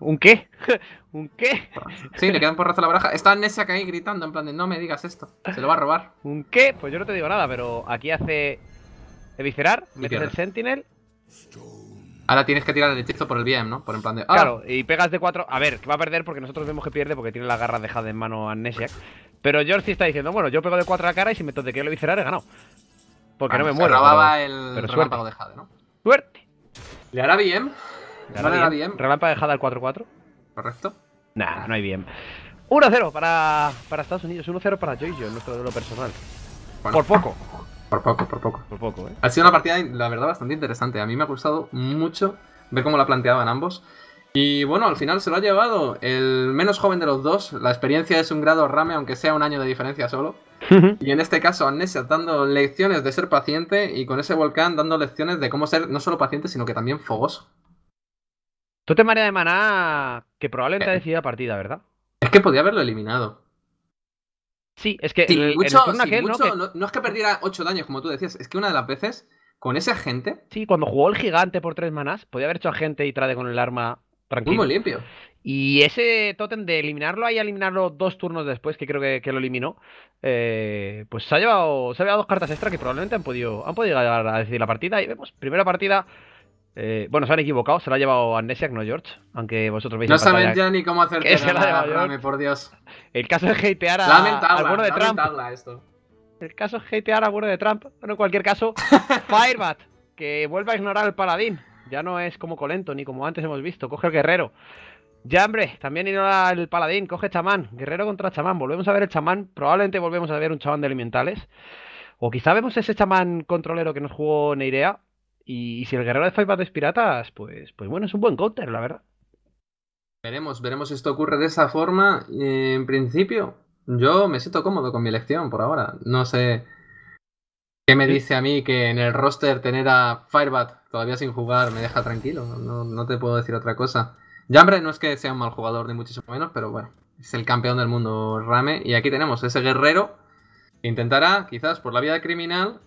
un qué? ¿Un qué? Sí, le queda un porrazo a la baraja. Está que ahí gritando, en plan de no me digas esto, se lo va a robar. ¿Un qué? Pues yo no te digo nada, pero aquí hace eviscerar, metes el sentinel. Ahora tienes que tirar el hechizo por el BM, ¿no? Por en plan de. Ah". Claro, y pegas de cuatro A ver, va a perder porque nosotros vemos que pierde porque tiene la garra dejada en mano a Pero George sí está diciendo, bueno, yo pego de cuatro a la cara y si me de que lo eviscerar he ganado. Porque no me muero. grababa el relámpago de Jade, ¿no? ¡Suerte! ¿Le hará bien? ¿Le hará, ¿No le hará bien? le hará bien relámpago de Jade al 4-4? Correcto. Nah, no hay bien. 1-0 para, Estados Unidos, 1-0 para Jojo en nuestro duelo personal. por poco. Por poco, por poco. Por poco, ¿eh? Ha sido una partida, la verdad, bastante interesante. A mí me ha gustado mucho ver cómo la planteaban ambos. Y bueno, al final se lo ha llevado el menos joven de los dos. La experiencia es un grado rame, aunque sea un año de diferencia solo y en este caso Annesia dando lecciones de ser paciente y con ese volcán dando lecciones de cómo ser no solo paciente, sino que también fogoso. Tú te mareas de maná que probablemente eh. ha decidido la partida, ¿verdad? Es que podía haberlo eliminado. Sí, es que ¿no? es que perdiera 8 daños, como tú decías, es que una de las veces con ese agente. Sí, cuando jugó el gigante por 3 manas podía haber hecho agente y trade con el arma tranquilo. Muy limpio. Y ese totem de eliminarlo ahí, eliminarlo dos turnos después, que creo que, lo eliminó, eh, pues se ha, llevado, se ha llevado dos cartas extra que probablemente han podido, han podido llegar a decidir la partida. Y vemos, primera partida, eh, bueno, se han equivocado, se la ha llevado Amnesiac, no George, aunque vosotros veis No saben ya ni cómo hacer se la por Dios. El caso es hatear a, bueno de Trump. Esto. El caso es hatear al bueno de Trump. Bueno, en cualquier caso, Firebat, que vuelva a ignorar al paladín. Ya no es como Colento, ni como antes hemos visto. Coge el guerrero. Ya, hombre, también irá el paladín, coge chamán, guerrero contra chamán. Volvemos a ver el chamán, probablemente volvemos a ver un chamán de elementales. O quizá vemos ese chamán controlero que nos jugó Neirea. Y, si el guerrero de Firebat es piratas, pues, pues bueno, es un buen counter, la verdad. Veremos, veremos si esto ocurre de esa forma. Eh, en principio, yo me siento cómodo con mi elección por ahora. No sé qué me dice a mí que en el roster tener a Firebat todavía sin jugar me deja tranquilo. No, no te puedo decir otra cosa. Jambre no es que sea un mal jugador ni muchísimo menos, pero bueno, es el campeón del mundo Rame. Y aquí tenemos ese guerrero que intentará, quizás por la vía criminal,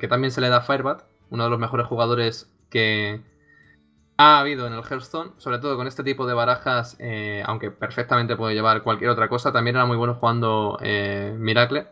que también se le da Firebat, uno de los mejores jugadores que ha habido en el Hearthstone, sobre todo con este tipo de barajas, eh, aunque perfectamente puede llevar cualquier otra cosa. También era muy bueno jugando eh, Miracle.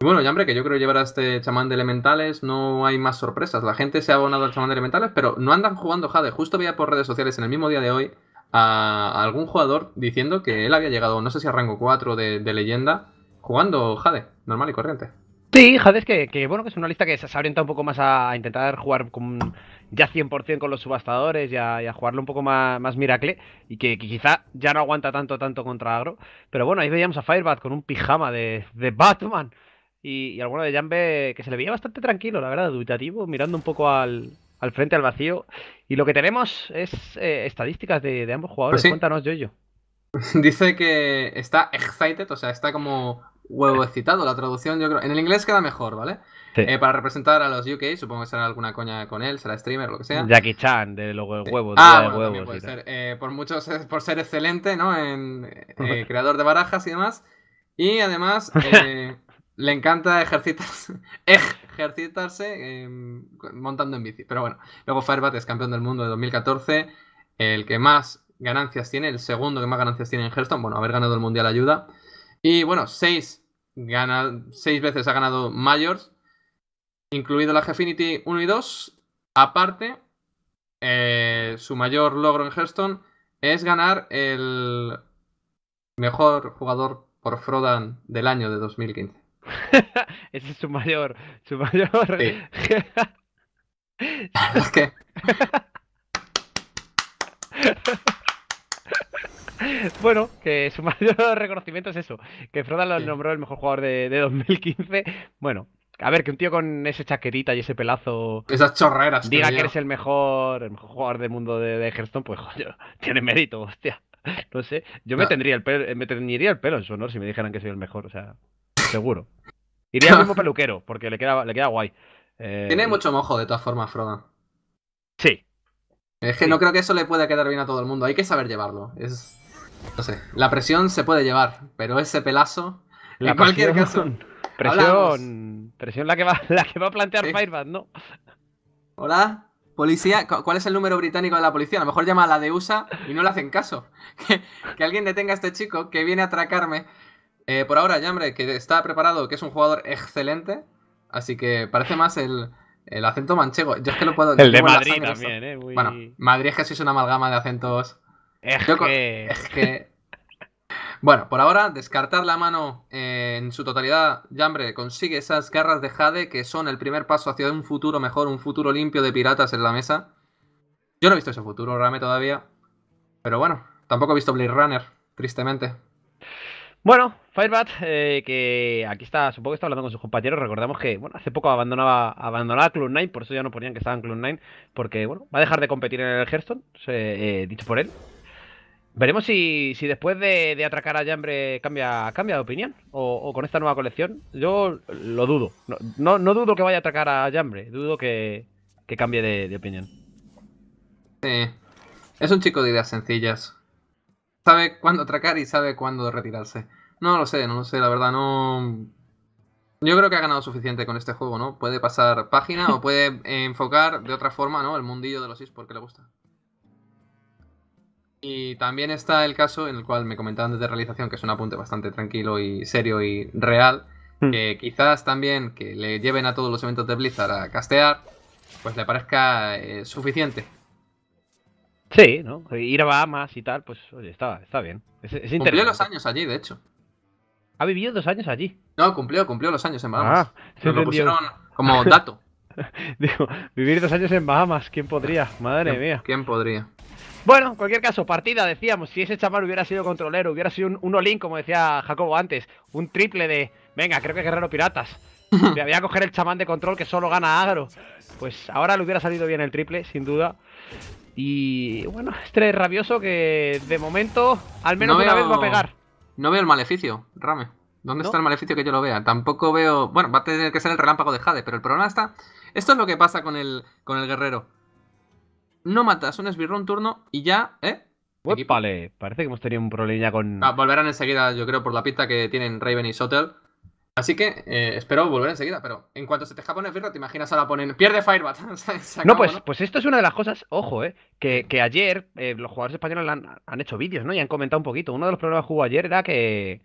Y bueno, ya hombre, que yo creo llevar a este chamán de elementales no hay más sorpresas. La gente se ha abonado al chamán de elementales, pero no andan jugando Jade. Justo veía por redes sociales en el mismo día de hoy a algún jugador diciendo que él había llegado, no sé si a rango 4 de, leyenda, jugando Jade, normal y corriente. Sí, Jade es que, bueno, que es una lista que se ha orientado un poco más a, intentar jugar con, ya 100% con los subastadores y a, jugarlo un poco más, más miracle y que, quizá ya no aguanta tanto tanto contra agro. Pero bueno, ahí veíamos a Firebat con un pijama de, de Batman y, alguno de Jambe que se le veía bastante tranquilo, la verdad, dubitativo, mirando un poco al, frente, al vacío. Y lo que tenemos es eh, estadísticas de, ambos jugadores. Pues Cuéntanos, Jojo. Dice que está excited, o sea, está como huevo excitado. La traducción, yo creo. En el inglés queda mejor, ¿vale? Eh, para representar a los UK, supongo que será alguna coña con él, será streamer, lo que sea. Jackie Chan, de luego el huevo Ah, de bueno, huevos, eh, por, por ser excelente, ¿no? En, creador de barajas y demás. Y además. Le encanta ejercitarse, em, montando en bici. Pero bueno, luego Firebat es campeón del mundo de 2014, el que más ganancias tiene, el segundo que más ganancias tiene en Hearthstone. Bueno, haber ganado el mundial ayuda. Y bueno, seis, veces ha ganado Majors, incluido la Gfinity 1 y 2. Aparte, eh, su mayor logro en Hearthstone es ganar el mejor jugador por Frodan del año de 2015. Ese es su mayor, su mayor. Bueno, que su mayor reconocimiento es eso, que Froda lo nombró el mejor jugador de, 2015. Bueno, a ver, que un tío con ese chaquerita y ese pelazo... Esas chorreras. Diga que, eres el mejor, el mejor jugador del mundo de, de Hearthstone, pues joder, tiene mérito, hostia. No sé, yo me, tendría el me tendría el pelo en su honor si me dijeran que soy el mejor, o sea seguro. Iría al mismo peluquero, porque le queda, le queda guay. Eh, Tiene mucho mojo, de todas formas, Froda. Sí. Es que no creo que eso le pueda quedar bien a todo el mundo. Hay que saber llevarlo. Es... No sé. La presión se puede llevar, pero ese pelazo. La en cualquier caso. Presión. Presión la que va, la que va a plantear Firebat, ¿no? Hola. Policía, ¿cuál es el número británico de la policía? A lo mejor llama a la de USA y no le hacen caso. Que, que alguien detenga a este chico que viene a atracarme eh, por ahora, Yambre, que está preparado, que es un jugador excelente, así que parece más el, acento manchego. Yo es que lo puedo... El de Madrid también, ¿eh? Bueno, Madrid es que es una amalgama de acentos... Es que... Es que... Bueno, por ahora, descartar la mano eh, en su totalidad, Yambre consigue esas garras de Jade que son el primer paso hacia un futuro mejor, un futuro limpio de piratas en la mesa. Yo no he visto ese futuro, Rame, todavía. Pero bueno, tampoco he visto Blade Runner, tristemente. Bueno, Firebat, eh, que aquí está, supongo que está hablando con sus compañeros, recordamos que bueno, hace poco abandonaba, abandonaba Club 9, por eso ya no ponían que estaba en Club 9, porque bueno, va a dejar de competir en el Hearthstone, eh, dicho por él. Veremos si, después de, atracar a Jambre cambia, cambia de opinión o, con esta nueva colección. Yo lo dudo. No, dudo que vaya a atracar a Jambre, dudo que, cambie de, opinión. es un chico de ideas sencillas. Sabe cuándo atracar y sabe cuándo retirarse. No lo sé, no lo sé, la verdad, no. Yo creo que ha ganado suficiente con este juego, ¿no? Puede pasar página o puede enfocar de otra forma, ¿no? El mundillo de los esports porque le gusta. Y también está el caso en el cual me comentaban desde realización, que es un apunte bastante tranquilo y serio y real, hmm. que quizás también que le lleven a todos los eventos de Blizzard a castear, pues le parezca eh, suficiente. Sí, ¿no? Ir a Bahamas y tal, pues oye, está, está bien. Es, los años allí, de hecho. Ha vivido dos años allí. No, cumplió, cumplió los años en Bahamas. Ah, se lo pusieron como dato. Digo, vivir dos años en Bahamas, ¿quién podría? Madre mía. ¿Quién podría? Bueno, en cualquier caso, partida, decíamos, si ese chamán hubiera sido controlero, hubiera sido un, Olin, como decía Jacobo antes, un triple de, venga, creo que Guerrero Piratas. Me había a el chamán de control que solo gana agro. Pues ahora le hubiera salido bien el triple, sin duda. Y bueno, este rabioso que de momento al menos una vez va a pegar. No veo el maleficio, Rame. ¿Dónde está el maleficio que yo lo vea? Tampoco veo. Bueno, va a tener que ser el relámpago de Jade, pero el problema está. Esto es lo que pasa con el, con el guerrero. No matas un esbirro un turno y ya, ¿eh? Vale, parece que hemos tenido un problema con. Ah, volverán enseguida, yo creo, por la pista que tienen Raven y Sotel. Así que eh, espero volver enseguida, pero en cuanto se te escapa una te imaginas a la ponen. Pierde Firebat. no, pues, pues esto es una de las cosas, ojo, eh, que, ayer eh, los jugadores españoles han, hecho vídeos, ¿no? Y han comentado un poquito. Uno de los problemas que jugó ayer era que.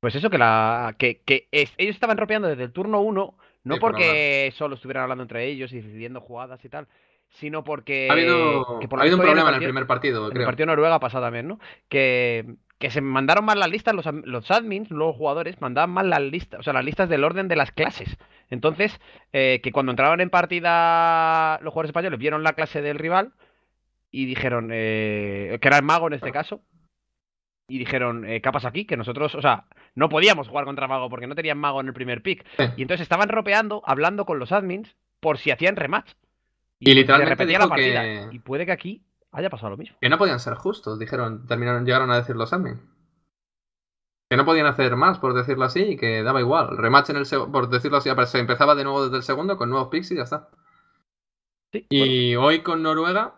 Pues eso, que la. que, ellos estaban ropeando desde el turno 1, no porque solo estuvieran hablando entre ellos y decidiendo jugadas y tal, sino porque. Ha habido, un problema en el, primer partido, creo. el partido Noruega pasado también, ¿no? Que que se mandaron mal las listas, los, los admins, los jugadores, mandaban mal las listas, o sea, las listas del orden de las clases. Entonces, eh, que cuando entraban en partida los jugadores españoles vieron la clase del rival y dijeron, eh, que era el mago en este caso, y dijeron, eh, ¿qué aquí? Que nosotros, o sea, no podíamos jugar contra mago porque no tenían mago en el primer pick. Y entonces estaban ropeando, hablando con los admins por si hacían rematch. Y, literalmente la partida. Y puede que aquí haya pasado lo mismo. Que no podían ser justos, dijeron, terminaron, llegaron a decirlo mí Que no podían hacer más, por decirlo así, y que daba igual. Rematch en el por decirlo así, se empezaba de nuevo desde el segundo con nuevos picks y ya está. y hoy con Noruega,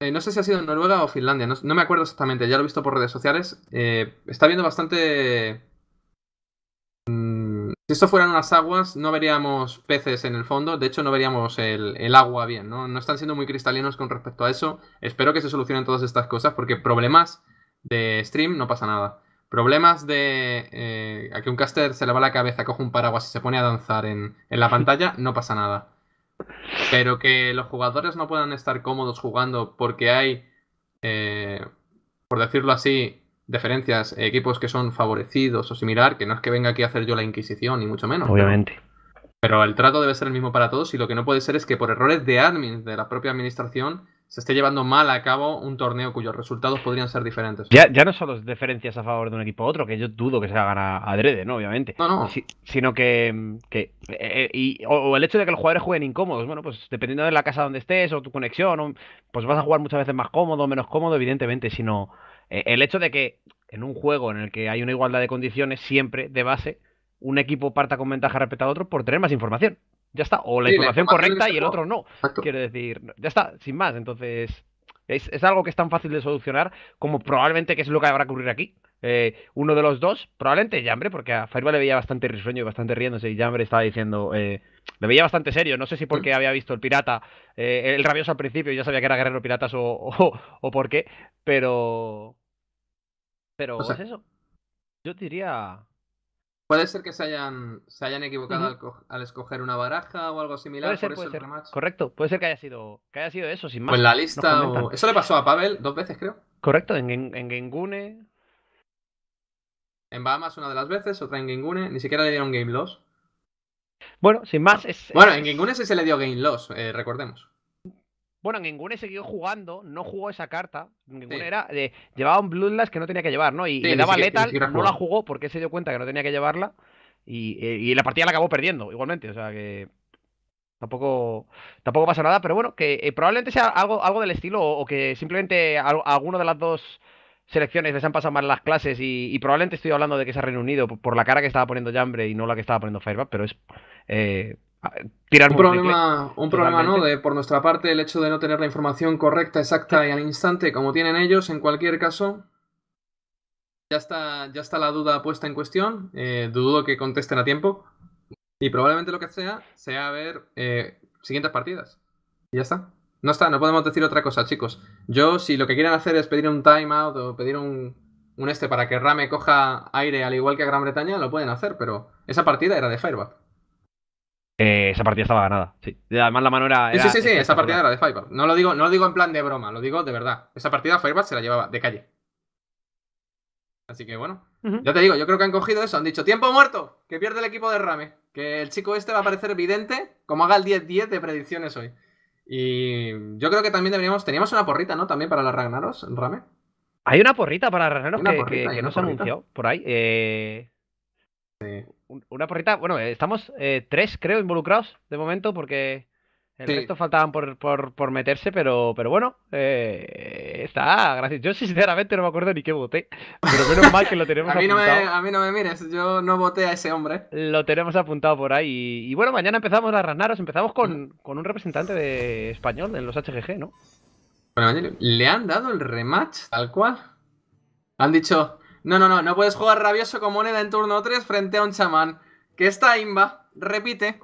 eh, no sé si ha sido Noruega o Finlandia, no, me acuerdo exactamente, ya lo he visto por redes sociales. Eh, está viendo bastante. Mm, si esto fueran unas aguas, no veríamos peces en el fondo, de hecho no veríamos el, agua bien, ¿no? No están siendo muy cristalinos con respecto a eso. Espero que se solucionen todas estas cosas, porque problemas de stream no pasa nada. Problemas de eh, a que un caster se le va la cabeza, coge un paraguas y se pone a danzar en, la pantalla, no pasa nada. Pero que los jugadores no puedan estar cómodos jugando porque hay, eh, por decirlo así, diferencias, eh, equipos que son favorecidos o similar, que no es que venga aquí a hacer yo la Inquisición, ni mucho menos. Obviamente. Pero, el trato debe ser el mismo para todos y lo que no puede ser es que por errores de admin de la propia administración se esté llevando mal a cabo un torneo cuyos resultados podrían ser diferentes. Ya, no son las diferencias a favor de un equipo u otro, que yo dudo que se hagan a, adrede, ¿no? Obviamente. No, no. sino que. que eh, y, o, el hecho de que los jugadores jueguen incómodos. Bueno, pues dependiendo de la casa donde estés o tu conexión, pues vas a jugar muchas veces más cómodo, menos cómodo, evidentemente, sino no, eh, el hecho de que en un juego en el que hay una igualdad de condiciones, siempre de base, un equipo parta con ventaja respecto al otro por tener más información. Ya está. O la, información, correcta y el otro no. Quiero decir, ya está, sin más. Entonces, es, algo que es tan fácil de solucionar como probablemente que es lo que habrá que ocurrir aquí. Eh, uno de los dos, probablemente Jambre, porque a Fireball le veía bastante risueño y bastante riéndose y Jambre estaba diciendo, eh, le veía bastante serio, no sé si porque mm. había visto el pirata, el rabioso al principio, y ya sabía que era guerrero piratas o por qué, pero, pero es eso. Yo diría. Puede ser que se hayan, se hayan equivocado al, escoger una baraja o algo similar. por eso el Correcto, puede ser que haya sido, que haya sido eso, sin pues más. Pues la lista. Eso le pasó a Pavel dos veces, creo. Correcto, en, en, Gengune. En Bahamas una de las veces, otra en Gengune. Ni siquiera le dieron Game Loss. Bueno, sin más. bueno, en Gengune sí se le dio Game Loss, eh, recordemos. Bueno, Ningune siguió jugando, no jugó esa carta. era. llevaba un Bloodlust que no tenía que llevar, ¿no? Y le daba letal, no la jugó porque se dio cuenta que no tenía que llevarla. Eh, y, la partida la acabó perdiendo, igualmente. O sea que. Tampoco, tampoco pasa nada, pero bueno, que eh, probablemente sea algo, algo del estilo o, que simplemente alguno de las dos selecciones les han pasado mal las clases y, probablemente estoy hablando de que se ha reunido por, la cara que estaba poniendo Jambre y no la que estaba poniendo Fireback, pero es eh, un problema, ¿no? De, por nuestra parte, el hecho de no tener la información correcta, exacta y al instante, como tienen ellos, en cualquier caso, ya está, ya está la duda puesta en cuestión. Eh, dudo que contesten a tiempo. Y probablemente lo que sea, sea ver eh, siguientes partidas. Y ya está. No está, no podemos decir otra cosa, chicos. Yo, si lo que quieran hacer es pedir un timeout o pedir un, un este para que Rame coja aire al igual que a Gran Bretaña, lo pueden hacer, pero esa partida era de Fireback. Eh, esa partida estaba ganada. Sí. Además, la mano era. sí, sí, sí, esa partida era de Fireball. No lo, digo, no digo en plan de broma, lo digo de verdad. Esa partida Fireball se la llevaba de calle. Así que bueno. Ya te digo, yo creo que han cogido eso. Han dicho: ¡Tiempo muerto! Que pierde el equipo de Rame. Que el chico este va a parecer vidente, como haga el 10-10 de predicciones hoy. Y yo creo que también deberíamos. Teníamos una porrita, ¿no? También para la Ragnaros, Rame. Hay una porrita para Ragnaros que, que, que no se ha anunciado por ahí. Eh. Una porrita, bueno, eh, estamos eh, tres, creo, involucrados de momento, porque el resto faltaban por, meterse, pero, pero bueno, eh, está, gracias. Yo sinceramente no me acuerdo ni qué voté, pero menos mal que lo tenemos apuntado. No me, a mí no me mires, yo no voté a ese hombre. Lo tenemos apuntado por ahí. Y, bueno, mañana empezamos a Rasnaros, empezamos mm. con, un representante de español en los HGG, ¿no? Bueno, le han dado el rematch, tal cual. Han dicho, no, no, no, no puedes jugar rabioso con moneda en turno 3 frente a un chamán. Que está Imba, repite.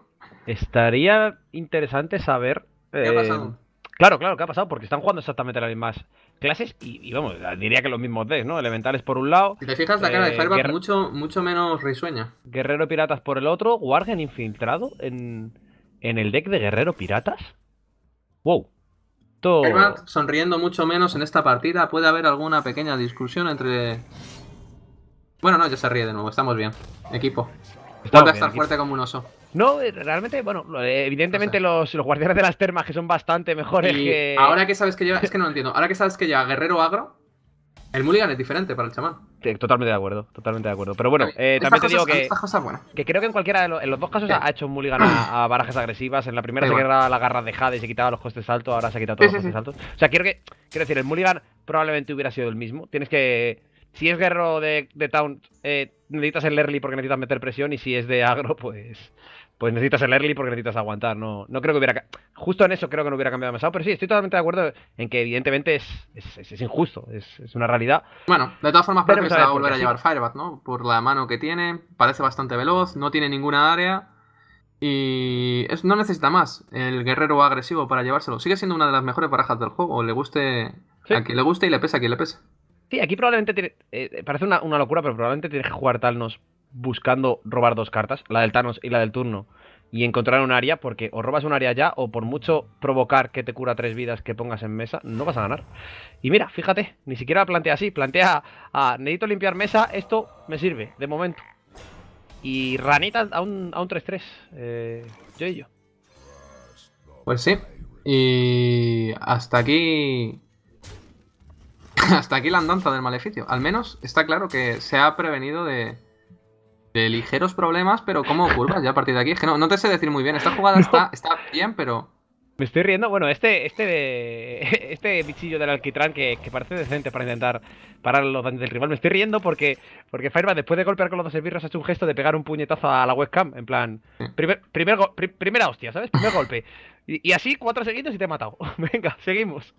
Estaría interesante saber. ¿Qué ha eh, pasado? Claro, claro, ¿qué ha pasado? Porque están jugando exactamente las mismas clases y, vamos, diría que los mismos decks, ¿no? Elementales por un lado. Si te fijas, la cara de eh, Fireback mucho, mucho menos risueña. Guerrero Piratas por el otro, Wargen infiltrado en, en el deck de Guerrero Piratas. ¡Wow! Todo... sonriendo mucho menos en esta partida. Puede haber alguna pequeña discusión entre bueno, no, ya se ríe de nuevo. Estamos bien, equipo. estar fuerte como un oso. No, eh, realmente, bueno, eh, evidentemente los, los, guardianes de las termas que son bastante mejores que. Ahora que sabes que lleva. Es que no lo entiendo. Ahora que sabes que lleva Guerrero Agro, el Mulligan es diferente para el chamán. totalmente de acuerdo, totalmente de acuerdo. Pero bueno, eh, también te digo que, que creo que en cualquiera de los, dos casos ha hecho un mulligan a, barajas agresivas. En la primera se se quedaba la garra dejada y se quitaba los costes altos, ahora se ha quitado todos los costes altos. O sea, quiero que quiero decir, el mulligan probablemente hubiera sido el mismo. Tienes que si es guerrero de, town, eh, necesitas el early porque necesitas meter presión. Y si es de agro, pues, pues necesitas el early porque necesitas aguantar. No, no creo que hubiera. Justo en eso creo que no hubiera cambiado demasiado. Pero sí, estoy totalmente de acuerdo en que, evidentemente, es, es, injusto. Es, una realidad. Bueno, de todas formas, creo que se va a volver a llevar Firebat, ¿no? Por la mano que tiene. Parece bastante veloz. No tiene ninguna área. Y no necesita más el guerrero agresivo para llevárselo. Sigue siendo una de las mejores barajas del juego. Le guste a quien le guste y le pesa a quien le pesa. Sí, aquí probablemente eh, eh, parece una, locura, pero probablemente tienes que jugar talnos buscando robar dos cartas, la del Thanos y la del turno, y encontrar un área, porque o robas un área ya, o por mucho provocar que te cura tres vidas que pongas en mesa, no vas a ganar. Y mira, fíjate, ni siquiera plantea así, plantea a ah, necesito limpiar mesa, esto me sirve, de momento. Y ranita a un, a 3-3, eh, yo y yo. Pues sí, y hasta aquí hasta aquí la andanza del maleficio. Al menos está claro que se ha prevenido de, ligeros problemas, pero ¿cómo curvas ya a partir de aquí. Es que no, no te sé decir muy bien. Esta jugada está, bien, pero... Me estoy riendo. Bueno, este, este, este bichillo del alquitrán que, parece decente para intentar parar los daños del rival. Me estoy riendo porque, porque Fireman, después de golpear con los dos esbirros, ha hecho un gesto de pegar un puñetazo a la webcam. En plan, primer, primera hostia, ¿sabes? Primer golpe. Y, y, así cuatro seguidos y te he matado. Venga, seguimos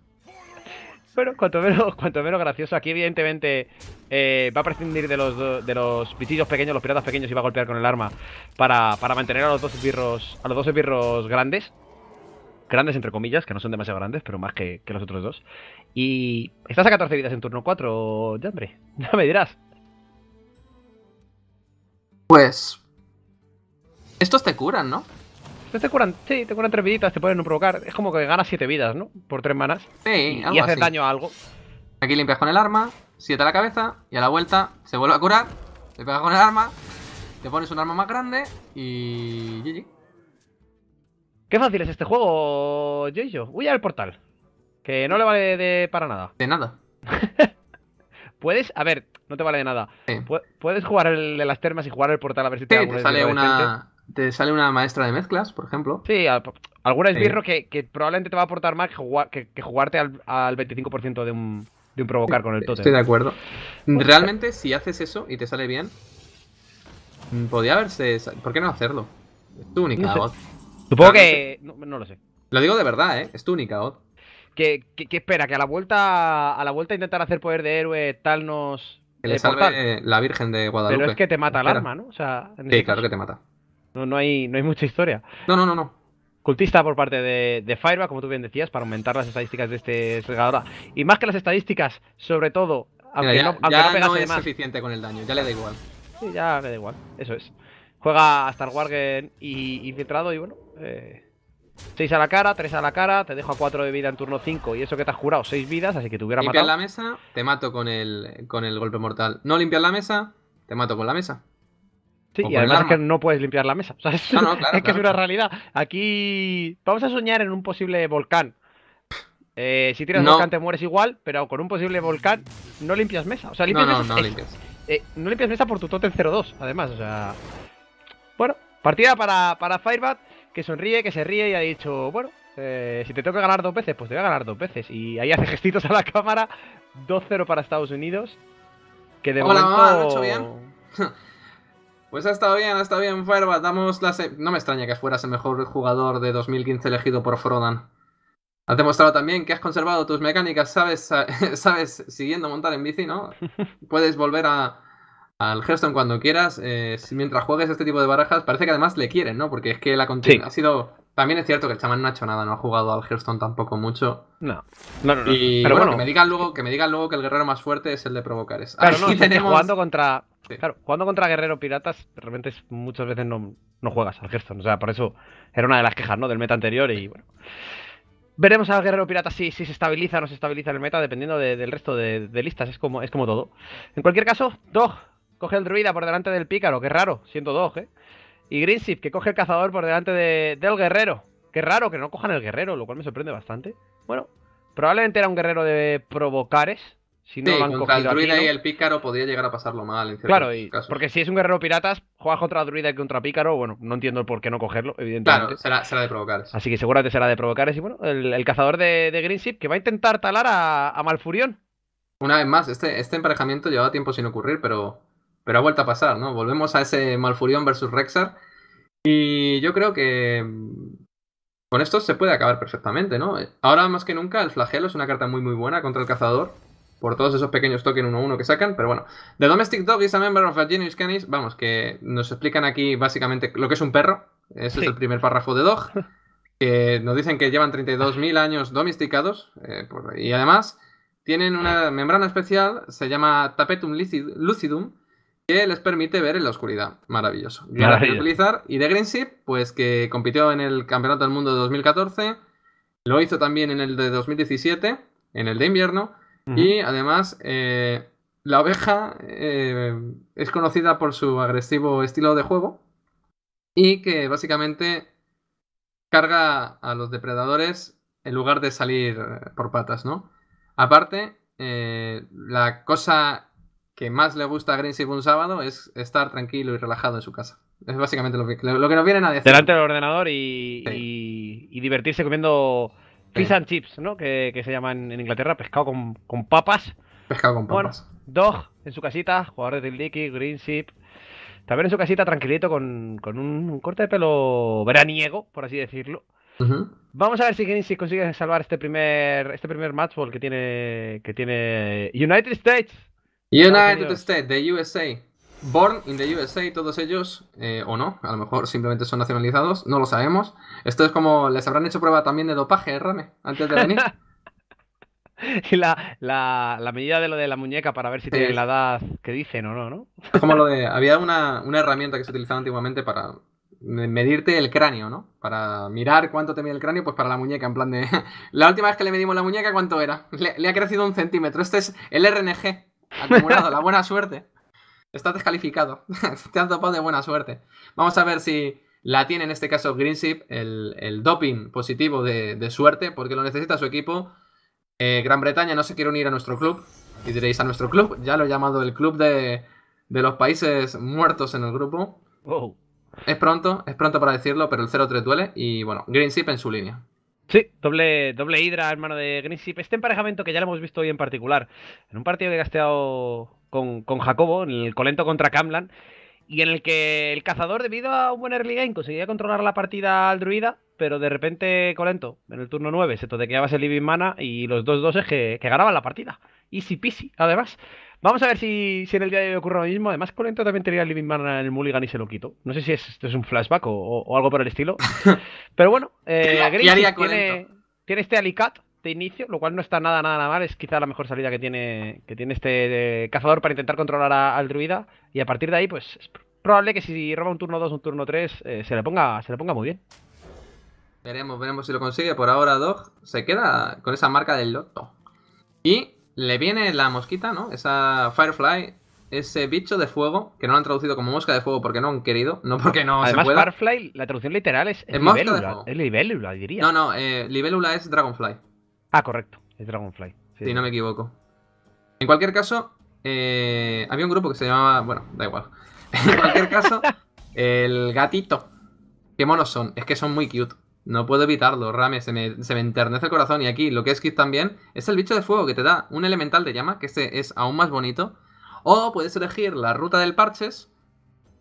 pero cuanto menos, cuanto menos gracioso. Aquí, evidentemente, eh, va a prescindir de los, de los bichillos pequeños, los piratas pequeños, y va a golpear con el arma para, mantener a los dos esbirros, a los dos esbirros grandes. Grandes, entre comillas, que no son demasiado grandes, pero más que, los otros dos. Y estás a 14 vidas en turno 4, Yandre. Ya me dirás. Pues... Estos te curan, ¿no? Entonces te curan, sí, te curan tres viditas, te pueden no provocar. Es como que ganas siete vidas, ¿no? Por tres manas. Sí, y, algo y haces daño a algo. Aquí limpias con el arma, siete a la cabeza, y a la vuelta se vuelve a curar, te pegas con el arma, te pones un arma más grande y. GG. Qué fácil es este juego, Jojo. voy al portal. Que no le vale de para nada. De nada. puedes, a ver, no te vale de nada. Puedes jugar el de las termas y jugar el portal a ver si te, sí, te sale una te sale una maestra de mezclas, por ejemplo. Sí, algún esbirro que, probablemente te va a aportar más que, jugarte al, al 25% de un, de provocar con el totem. Estoy de acuerdo. Realmente, si haces eso y te sale bien, mm, podría haberse. ¿Por qué no hacerlo? Es tu única Supongo que. No, lo sé. Lo digo de verdad, ¿eh? Es tu única que qué, espera? ¿Que a la vuelta a la vuelta intentar hacer poder de héroe tal nos. Que le salve eh, la Virgen de Guadalupe. Pero es que te mata el arma, ¿no? O sea, sí, este claro que te mata. No, hay, no hay mucha historia. No, no, no, no. Cultista por parte de, de como tú bien decías, para aumentar las estadísticas de este regadora. Y más que las estadísticas, sobre todo, aunque no, es suficiente con el daño, ya le da igual. Sí, ya le da igual, eso es. Juega a Star Wargen y infiltrado y, bueno, eh, a la cara, 3 a la cara, te dejo a 4 de vida en turno 5 y eso que te has jurado, 6 vidas, así que te hubiera la mesa, te mato con el, con el golpe mortal. No limpias la mesa, te mato con la mesa. Sí, y además que no puedes limpiar la mesa, es que es una realidad. Aquí vamos a soñar en un posible volcán. Eh, si tiras volcán te mueres igual, pero con un posible volcán no limpias mesa. O no, no, limpias. Eh, no limpias mesa por tu totem 0-2, además. O sea. Bueno, partida para, para Firebat, que sonríe, que se ríe y ha dicho, bueno, eh, si te tengo que ganar dos veces, pues te voy a ganar dos veces. Y ahí hace gestitos a la cámara. 2-0 para Estados Unidos. Que de Hola, momento. ¿lo hecho bien? Pues ha estado bien, ha estado bien, Fuerba. Damos la No me extraña que fueras el mejor jugador de 2015 elegido por Frodan. Has demostrado también que has conservado tus mecánicas, sabes, sabes siguiendo montar en bici, ¿no? Puedes volver a, al Hearthstone cuando quieras. Eh, mientras juegues este tipo de barajas, parece que además le quieren, ¿no? Porque es que la sí. ha sido también es cierto que el chamán no ha hecho nada, no ha jugado al Hearthstone tampoco mucho. No, no, no. Pero bueno, Que, me digan luego, que me luego que el guerrero más fuerte es el de provocar. Es. Claro, no, tenemos... jugando contra. Claro, jugando contra guerrero piratas, realmente muchas veces no, juegas al Hearthstone. O sea, por eso era una de las quejas, ¿no? Del meta anterior y bueno. Veremos al Guerrero Pirata si, si, se estabiliza o no se estabiliza el meta, dependiendo del resto de, listas. Es como, es como todo. En cualquier caso, Dog coge el druida por delante del pícaro. Qué raro, siento Dog, ¿eh? Y Greenship, que coge el cazador por delante del guerrero. Qué raro que no cojan el guerrero, lo cual me sorprende bastante. Bueno, probablemente era un guerrero de provocares. Si no contra el druida y el pícaro podría llegar a pasarlo mal claro, porque si es un guerrero piratas, juegas contra druida y contra pícaro, bueno, no entiendo por qué no cogerlo, evidentemente. Claro, será, de provocares. Así que seguramente será de provocares. Y bueno, el, cazador de, de Greenship que va a intentar talar a, Malfurión. Una vez más, este, este emparejamiento llevaba tiempo sin ocurrir, pero pero ha vuelto a pasar, ¿no? Volvemos a ese Malfurión versus Rexar. Y yo creo que mm, con esto se puede acabar perfectamente, ¿no? Ahora más que nunca el flagelo es una carta muy muy buena contra el cazador. Por todos esos pequeños token 1-1 que sacan, pero bueno. The Domestic Dog is a member of a genius canis. Vamos, que nos explican aquí básicamente lo que es un perro. Ese es el primer párrafo de Dog. Que nos dicen que llevan 32.000 años domesticados. Eh, y además tienen una membrana especial, se llama Tapetum lucidum, que les permite ver en la oscuridad. Maravilloso. Y de Greenship, pues que compitió en el Campeonato del Mundo de 2014, lo hizo también en el de 2017, en el de invierno, y además eh, la oveja eh, es conocida por su agresivo estilo de juego y que básicamente carga a los depredadores en lugar de salir eh, por patas, ¿no? Aparte, la cosa que más le gusta a Greensip un sábado es estar tranquilo y relajado en su casa. Es básicamente lo que, lo que nos vienen a decir. Delante del ordenador y, divertirse comiendo fish and chips, ¿no? Que, se llaman en Inglaterra, pescado con, papas. Pescado con papas. Dog en su casita, jugador de Tildiki, Sheep. También en su casita, tranquilito, con, un, corte de pelo veraniego, por así decirlo. Vamos a ver si Greenship consigue salvar este primer, este primer matchball que tiene, que tiene United States Ah, United States, the USA. Born in the USA, todos ellos, eh, o no, a lo mejor simplemente son nacionalizados, no lo sabemos. Esto es como, ¿les habrán hecho prueba también de dopaje, eh, antes de venir? y la, medida de lo de la muñeca para ver si tiene la edad que dicen o no, ¿no? Es como lo de, había una, herramienta que se utilizaba antiguamente para medirte el cráneo, ¿no? Para mirar cuánto te mide el cráneo, pues para la muñeca, en plan de... la última vez que le medimos la muñeca, ¿cuánto era? Le, le ha crecido un centímetro. Este es el RNG, Acumulado, la buena suerte. Estás descalificado. Te has topado de buena suerte. Vamos a ver si la tiene en este caso Greenship, el, el doping positivo de, suerte, porque lo necesita su equipo. Eh, Gran Bretaña no se quiere unir a nuestro club. Y diréis, a nuestro club, ya lo he llamado el club de, los países muertos en el grupo. Es pronto, es pronto para decirlo, pero el 0-3 duele. Y bueno, Greenship en su línea. Sí, doble, doble Hydra, hermano de Grisip. Este emparejamiento que ya lo hemos visto hoy en particular. En un partido que he gasteado con, Jacobo, en el Colento contra Camlan. Y en el que el cazador, debido a un buen early game, conseguía controlar la partida al druida. Pero de repente Colento, en el turno 9, se totequeaba ese Living Mana y los dos doses que, que ganaban la partida. Easy peasy, además. Vamos a ver si, en el día de hoy ocurre lo mismo. Además, Colento también tenía el Living Man en el Mulligan y se lo quito. No sé si esto es un flashback o, algo por el estilo. Pero bueno, eh, tiene, este Alicat de inicio, lo cual no está nada, nada, mal. Es quizá la mejor salida que tiene, que tiene este eh, cazador para intentar controlar al druida. Y a partir de ahí, pues es probable que si roba un turno 2, un turno 3, eh, se, le ponga, se le ponga muy bien. Veremos, veremos si lo consigue. Por ahora, Dog se queda con esa marca del loto. Y le viene la mosquita, ¿no? Esa Firefly, ese bicho de fuego, que no lo han traducido como mosca de fuego porque no han querido, no porque no se se pueda. Firefly, la traducción literal es, es libélula, es libélula, diría. No, no, eh, libélula es Dragonfly. Ah, correcto, es Dragonfly. Si no me equivoco. En cualquier caso, eh, había un grupo que se llamaba, bueno, da igual. En cualquier caso, el gatito. Qué monos son, es que son muy cute. No puedo evitarlo, Rame, se me, se me enternece el corazón. Y aquí lo que es Kid también es el bicho de fuego que te da un elemental de llama, que este es aún más bonito. O puedes elegir la ruta del parches,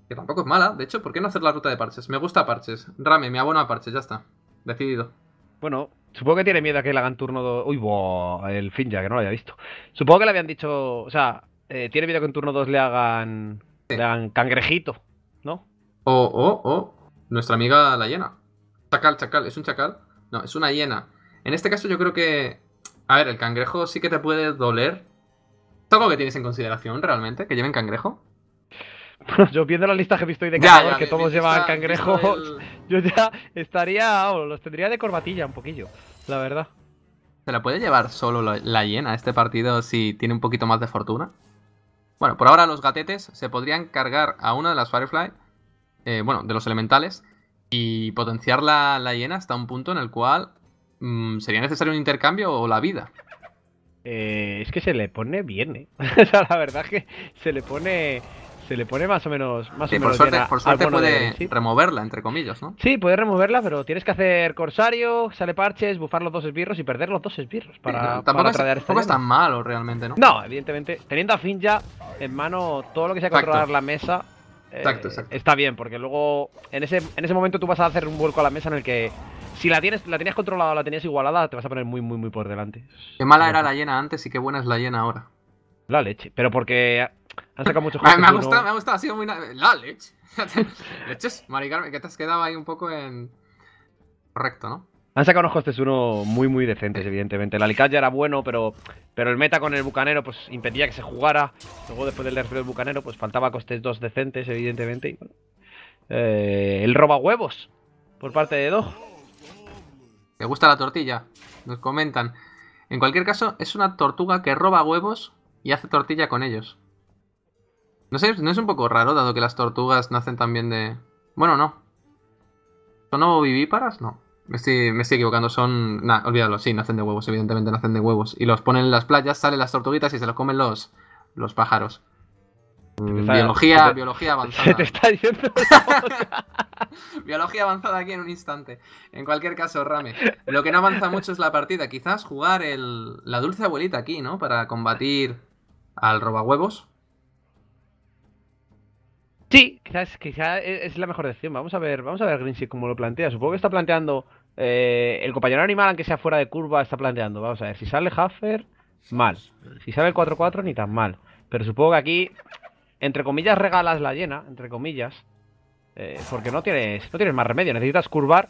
que tampoco es mala. De hecho, ¿por qué no hacer la ruta de parches? Me gusta parches. Rame, me abono a parches, ya está. Decidido. Bueno, supongo que tiene miedo a que le hagan turno. 2... Uy, boh, el ya, que no lo había visto. Supongo que le habían dicho. O sea, eh, tiene miedo que en turno 2 le hagan. Le hagan cangrejito, ¿no? O, o, o. Nuestra amiga la llena. Chacal, chacal, ¿es un chacal? No, es una hiena. En este caso yo creo que... A ver, el cangrejo sí que te puede doler. ¿Es algo que tienes en consideración realmente? ¿Que lleven cangrejo? yo viendo la lista que he visto hoy de cangrejo, que todos llevan cangrejo, yo ya estaría... los tendría de corbatilla un poquillo, la verdad. ¿Se la puede llevar solo la, hiena a este partido si tiene un poquito más de fortuna? Bueno, por ahora los gatetes se podrían cargar a una de las Firefly, eh, bueno, de los elementales, y potenciar la, hiena hasta un punto en el cual mm, sería necesario un intercambio o la vida. Eh, es que se le pone bien, ¿eh? o sea, la verdad es que se le pone se le pone más o menos más sí, por suerte, puede removerla entre comillas no sí puede removerla pero tienes que hacer corsario sale parches bufar los dos esbirros y perder los dos esbirros para, tampoco, es, tan malo realmente no no evidentemente teniendo a Finja en mano todo lo que sea controlar la mesa Exacto, eh, exacto. Está bien, porque luego en ese, en ese momento tú vas a hacer un vuelco a la mesa en el que si la tienes, la tenías controlada o la tenías igualada, te vas a poner muy, muy, muy por delante. Qué mala era la llena antes y qué buena es la llena ahora. La leche, pero porque han sacado mucho me, ha gustado, me ha gustado, ha sido muy. La leche. Leches, maricarme, que te has quedado ahí un poco en. Correcto, ¿no? Han sacado unos costes uno muy, muy decentes, evidentemente. El alicate ya era bueno, pero, pero el meta con el Bucanero pues impedía que se jugara. Luego, después del nerfeo del Bucanero, pues faltaba costes dos decentes, evidentemente. Eh, el roba huevos por parte de Dog. me gusta la tortilla? Nos comentan. En cualquier caso, es una tortuga que roba huevos y hace tortilla con ellos. No sé, ¿no es un poco raro, dado que las tortugas nacen también de... Bueno, no. ¿Son vivíparas? No. Me estoy, equivocando, son. Nah, olvídalo, sí, nacen de huevos, evidentemente nacen de huevos. Y los ponen en las playas, salen las tortuguitas y se los comen los, los pájaros. biología, biología avanzada. te está biología avanzada aquí en un instante. En cualquier caso, Rame. Lo que no avanza mucho es la partida. Quizás jugar el, la dulce abuelita aquí, ¿no? Para combatir al robahuevos. Sí, quizás, e, es la mejor decisión. Vamos a ver, vamos a ver Grinsy cómo lo plantea. Supongo que está planteando eh, el compañero animal, aunque sea fuera de curva, está planteando. Vamos a ver, si sale Huffer, mal. Si sale el 4-4, ni tan mal. Pero supongo que aquí, entre comillas, regalas la llena, entre comillas. Eh, porque no tienes, no tienes más remedio. Necesitas curvar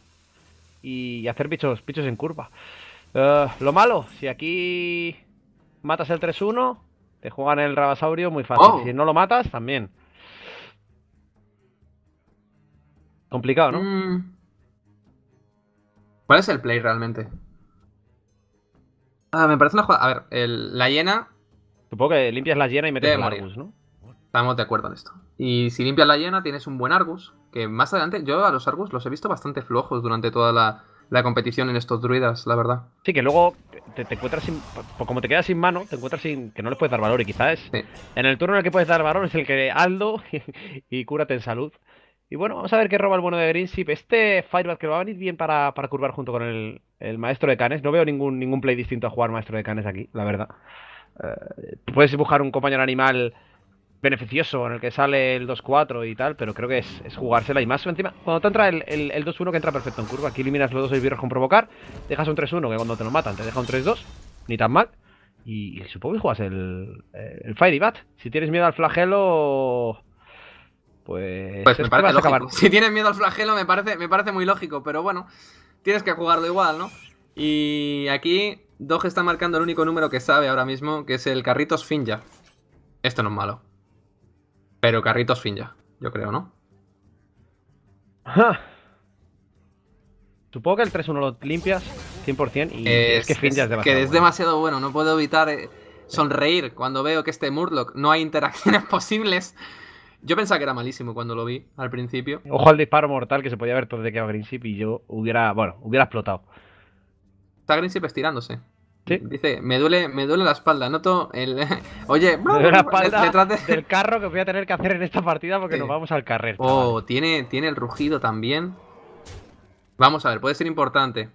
y hacer bichos, en curva. Eh, lo malo, si aquí matas el 3-1, te juegan el Rabasaurio muy fácil. Oh. Si no lo matas, también. Complicado, ¿no? Mm. ¿Cuál es el play realmente? Ah, me parece una jugada. A ver, la hiena. Supongo que limpias la hiena y metes el Argus, ¿no? Estamos de acuerdo en esto. Y si limpias la hiena, tienes un buen Argus. Que más adelante, yo a los Argus los he visto bastante flojos durante toda la, competición en estos druidas, la verdad. Sí, que luego te, encuentras sin. Pues como te quedas sin mano, te encuentras sin. que no le puedes dar valor. Y quizás en el turno en el que puedes dar valor es el que Aldo y cúrate en salud. Y bueno, vamos a ver qué roba el bueno de Greenship. Este Firebat que va a venir bien para, curvar junto con el, Maestro de Canes. No veo ningún, ningún play distinto a jugar Maestro de Canes aquí, la verdad. Eh, puedes dibujar un compañero animal beneficioso en el que sale el 2-4 y tal, pero creo que es, jugársela. Y más encima, cuando te entra el, el, 2-1 que entra perfecto en curva, aquí eliminas los dos esbirros con provocar, dejas un 3-1 que cuando te lo matan te deja un 3-2, ni tan mal. Y, supongo que juegas el, eh, el Si tienes miedo al flagelo, pues. pues si tienes miedo al flagelo, me parece, me parece muy lógico, pero bueno, tienes que jugarlo igual, ¿no? Y aquí, Doge está marcando el único número que sabe ahora mismo, que es el Carritos Finja. Esto no es malo. Pero Carritos Finja, yo creo, ¿no? Supongo que el 3-1 lo limpias 100% y es, que Finja es, demasiado es demasiado bueno, no puedo evitar. Eh, sonreír cuando veo que este Murloc no hay interacciones posibles yo pensaba que era malísimo cuando lo vi al principio. Ojo al disparo mortal que se podía ver todo de que y yo hubiera, bueno, hubiera explotado. Está Greenship estirándose. ¿Sí? Dice, me duele, me duele la espalda, noto el... Oye, me duele la espalda detrás del carro que voy a tener que hacer en esta partida porque nos vamos al carrer. Oh, tiene, tiene el rugido también. Vamos a ver, puede ser importante.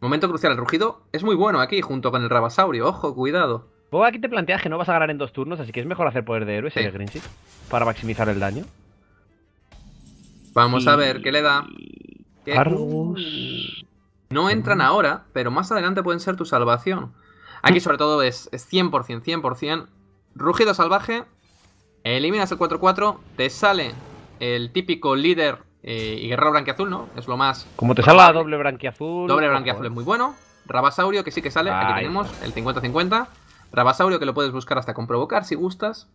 Momento crucial, el rugido es muy bueno aquí junto con el rabasaurio, ojo, cuidado. Luego aquí te planteas que no vas a ganar en dos turnos, así que es mejor hacer poder de héroe ese de para maximizar el daño. Vamos a ver qué le da. No entran ahora, pero más adelante pueden ser tu salvación. Aquí mm. sobre todo es, 100%, 100%. Rugido salvaje, eliminas el 4-4, te sale el típico líder eh, y guerrero branquiazul, ¿no? Es lo más... Como te salva. doble branquiazul. Doble branquiazul es eh. muy bueno. Rabasaurio, que sí que sale. Aquí tenemos el 50-50. Rabasaurio que lo puedes buscar hasta con provocar si gustas.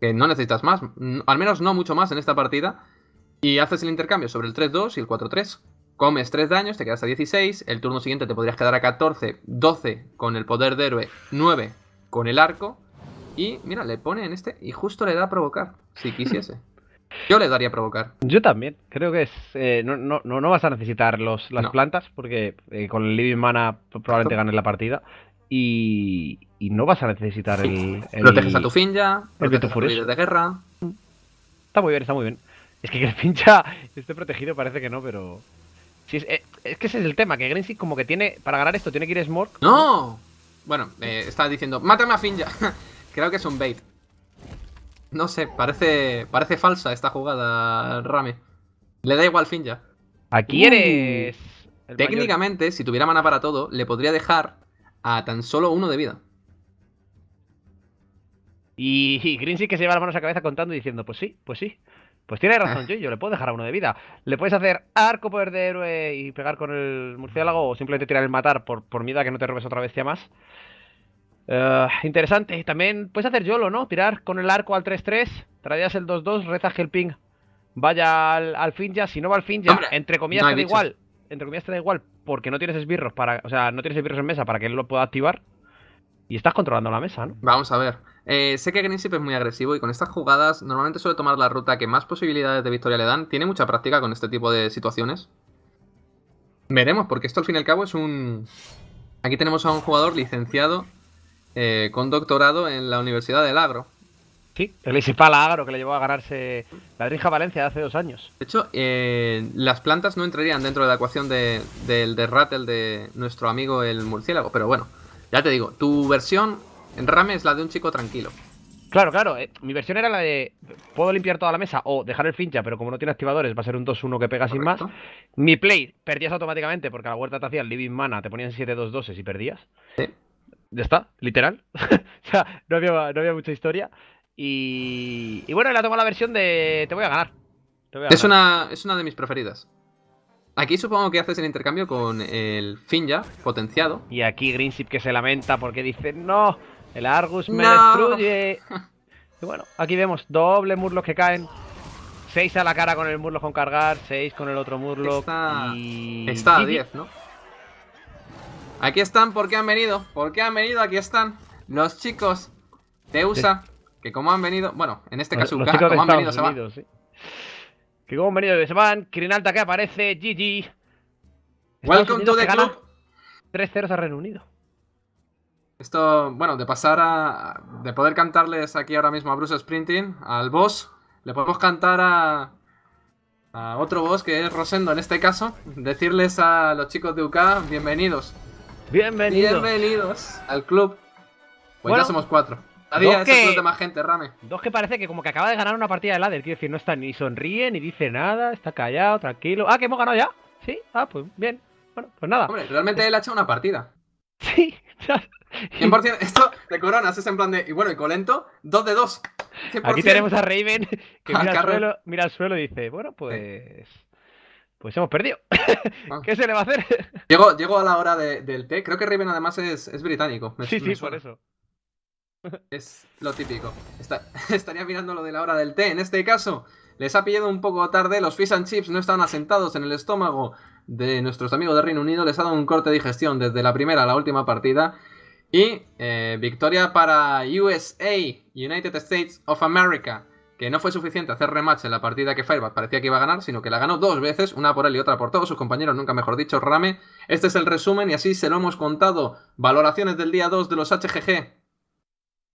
Que no necesitas más, al menos no mucho más en esta partida. Y haces el intercambio sobre el 3-2 y el 4-3. Comes 3 daños, te quedas a 16. El turno siguiente te podrías quedar a 14, 12 con el poder de héroe, 9 con el arco. Y mira, le pone en este y justo le da a provocar, si quisiese. Yo le daría a provocar. Yo también. Creo que es. Eh, no, no, vas a necesitar las plantas porque eh, con el Living Mana probablemente ganes la partida y, no vas a necesitar el, Proteges a tu finja, proteges a tu líder de guerra. Está muy bien, está muy bien. Es que el fincha esté protegido parece que no, pero... Eh, es, que ese es el tema, que Greensick como que tiene... Para ganar esto tiene que ir Smork. ¡No! Bueno, eh, estaba diciendo, mátame a Finja. Creo que es un bait. No sé, parece, parece falsa esta jugada, Rame. Le da igual Finja. a quién uh. eres... Técnicamente, si tuviera mana para todo, le podría dejar a tan solo uno de vida. Y, y que se lleva las manos a la cabeza contando y diciendo, pues sí, pues sí. Pues tiene ah. razón, yo, yo le puedo dejar a uno de vida. Le puedes hacer arco poder de héroe y pegar con el murciélago o simplemente tirar el matar por, por miedo a que no te robes otra bestia más. Eh, interesante. También puedes hacer YOLO, ¿no? Tirar con el arco al 3-3, traías el 2-2, rezas que el ping vaya al, al fin ya. Si no va al fin ya, entre comillas, da igual entre comillas, te da igual porque no tienes esbirros para. O sea, no tienes esbirros en mesa para que él lo pueda activar. Y estás controlando la mesa, ¿no? Vamos a ver. Eh, sé que Greensip es muy agresivo y con estas jugadas normalmente suele tomar la ruta que más posibilidades de victoria le dan. Tiene mucha práctica con este tipo de situaciones. Veremos, porque esto al fin y al cabo es un. Aquí tenemos a un jugador licenciado eh, con doctorado en la Universidad del Agro. Sí, el Agro que le llevó a ganarse la Drija Valencia de hace dos años. De hecho, eh, las plantas no entrarían dentro de la ecuación del de, el de de nuestro amigo el murciélago, pero bueno, ya te digo, tu versión en Rame es la de un chico tranquilo. Claro, claro, eh, mi versión era la de puedo limpiar toda la mesa o dejar el fincha, pero como no tiene activadores va a ser un 2-1 que pega sin más. Mi play perdías automáticamente porque la huerta te el living mana, te ponían 7-2-2 y perdías. Sí. Ya está, literal. o sea, no no había mucha historia. Y, y bueno, la tomo la versión de Te voy a ganar. es, Una, es una de mis preferidas. Aquí supongo que haces el intercambio con el Finja potenciado. Y aquí Greenship que se lamenta porque dice, no, el Argus me destruye. y bueno, aquí vemos doble murlo que caen. Seis a la cara con el murlo con cargar, Seis con el otro murlo. Está, y... está a 10, ¿no? Aquí están porque han venido, porque han venido, aquí están. Los chicos Te USA. Que como han venido, bueno, en este caso, UK, como han venido, se van. Que como han venido, se van. Kirinalta que aparece, GG. Welcome to the club. 3-0 a Reino Unido. Esto, bueno, de pasar a. de poder cantarles aquí ahora mismo a Bruce Sprinting, al boss, le podemos cantar a. a otro boss que es Rosendo en este caso. Decirles a los chicos de UK, bienvenidos. Bienvenidos. Bienvenidos al club. Pues ya somos cuatro. Había de más gente, Rame. Dos que parece que como que acaba de ganar una partida de ladder. Quiero decir, no está ni sonríe, ni dice nada, está callado, tranquilo. Ah, que hemos ganado ya. Sí, ah, pues bien. Bueno, pues nada. Hombre, realmente él ha hecho una partida. Sí, 100% esto de coronas es en plan de. Y bueno, y Colento, dos de dos Aquí tenemos a Raven que mira, ah, al suelo, mira suelo y dice: Bueno, pues. Pues hemos perdido. Ah. ¿Qué se le va a hacer? Llego, llego a la hora del té. Creo que Raven además es, es británico. sí, sí, por eso. Es lo típico. estaría mirando lo de la hora del té. En este caso, les ha pillado un poco tarde. Los fish and chips no estaban asentados en el estómago de nuestros amigos de Reino Unido. Les ha dado un corte de digestión desde la primera a la última partida. Y eh, victoria para USA, United States of America. Que no fue suficiente hacer rematch en la partida que Fireback parecía que iba a ganar, sino que la ganó dos veces, una por él y otra por todos sus compañeros, nunca mejor dicho, Rame. Este es el resumen y así se lo hemos contado. Valoraciones del día 2 de los HGG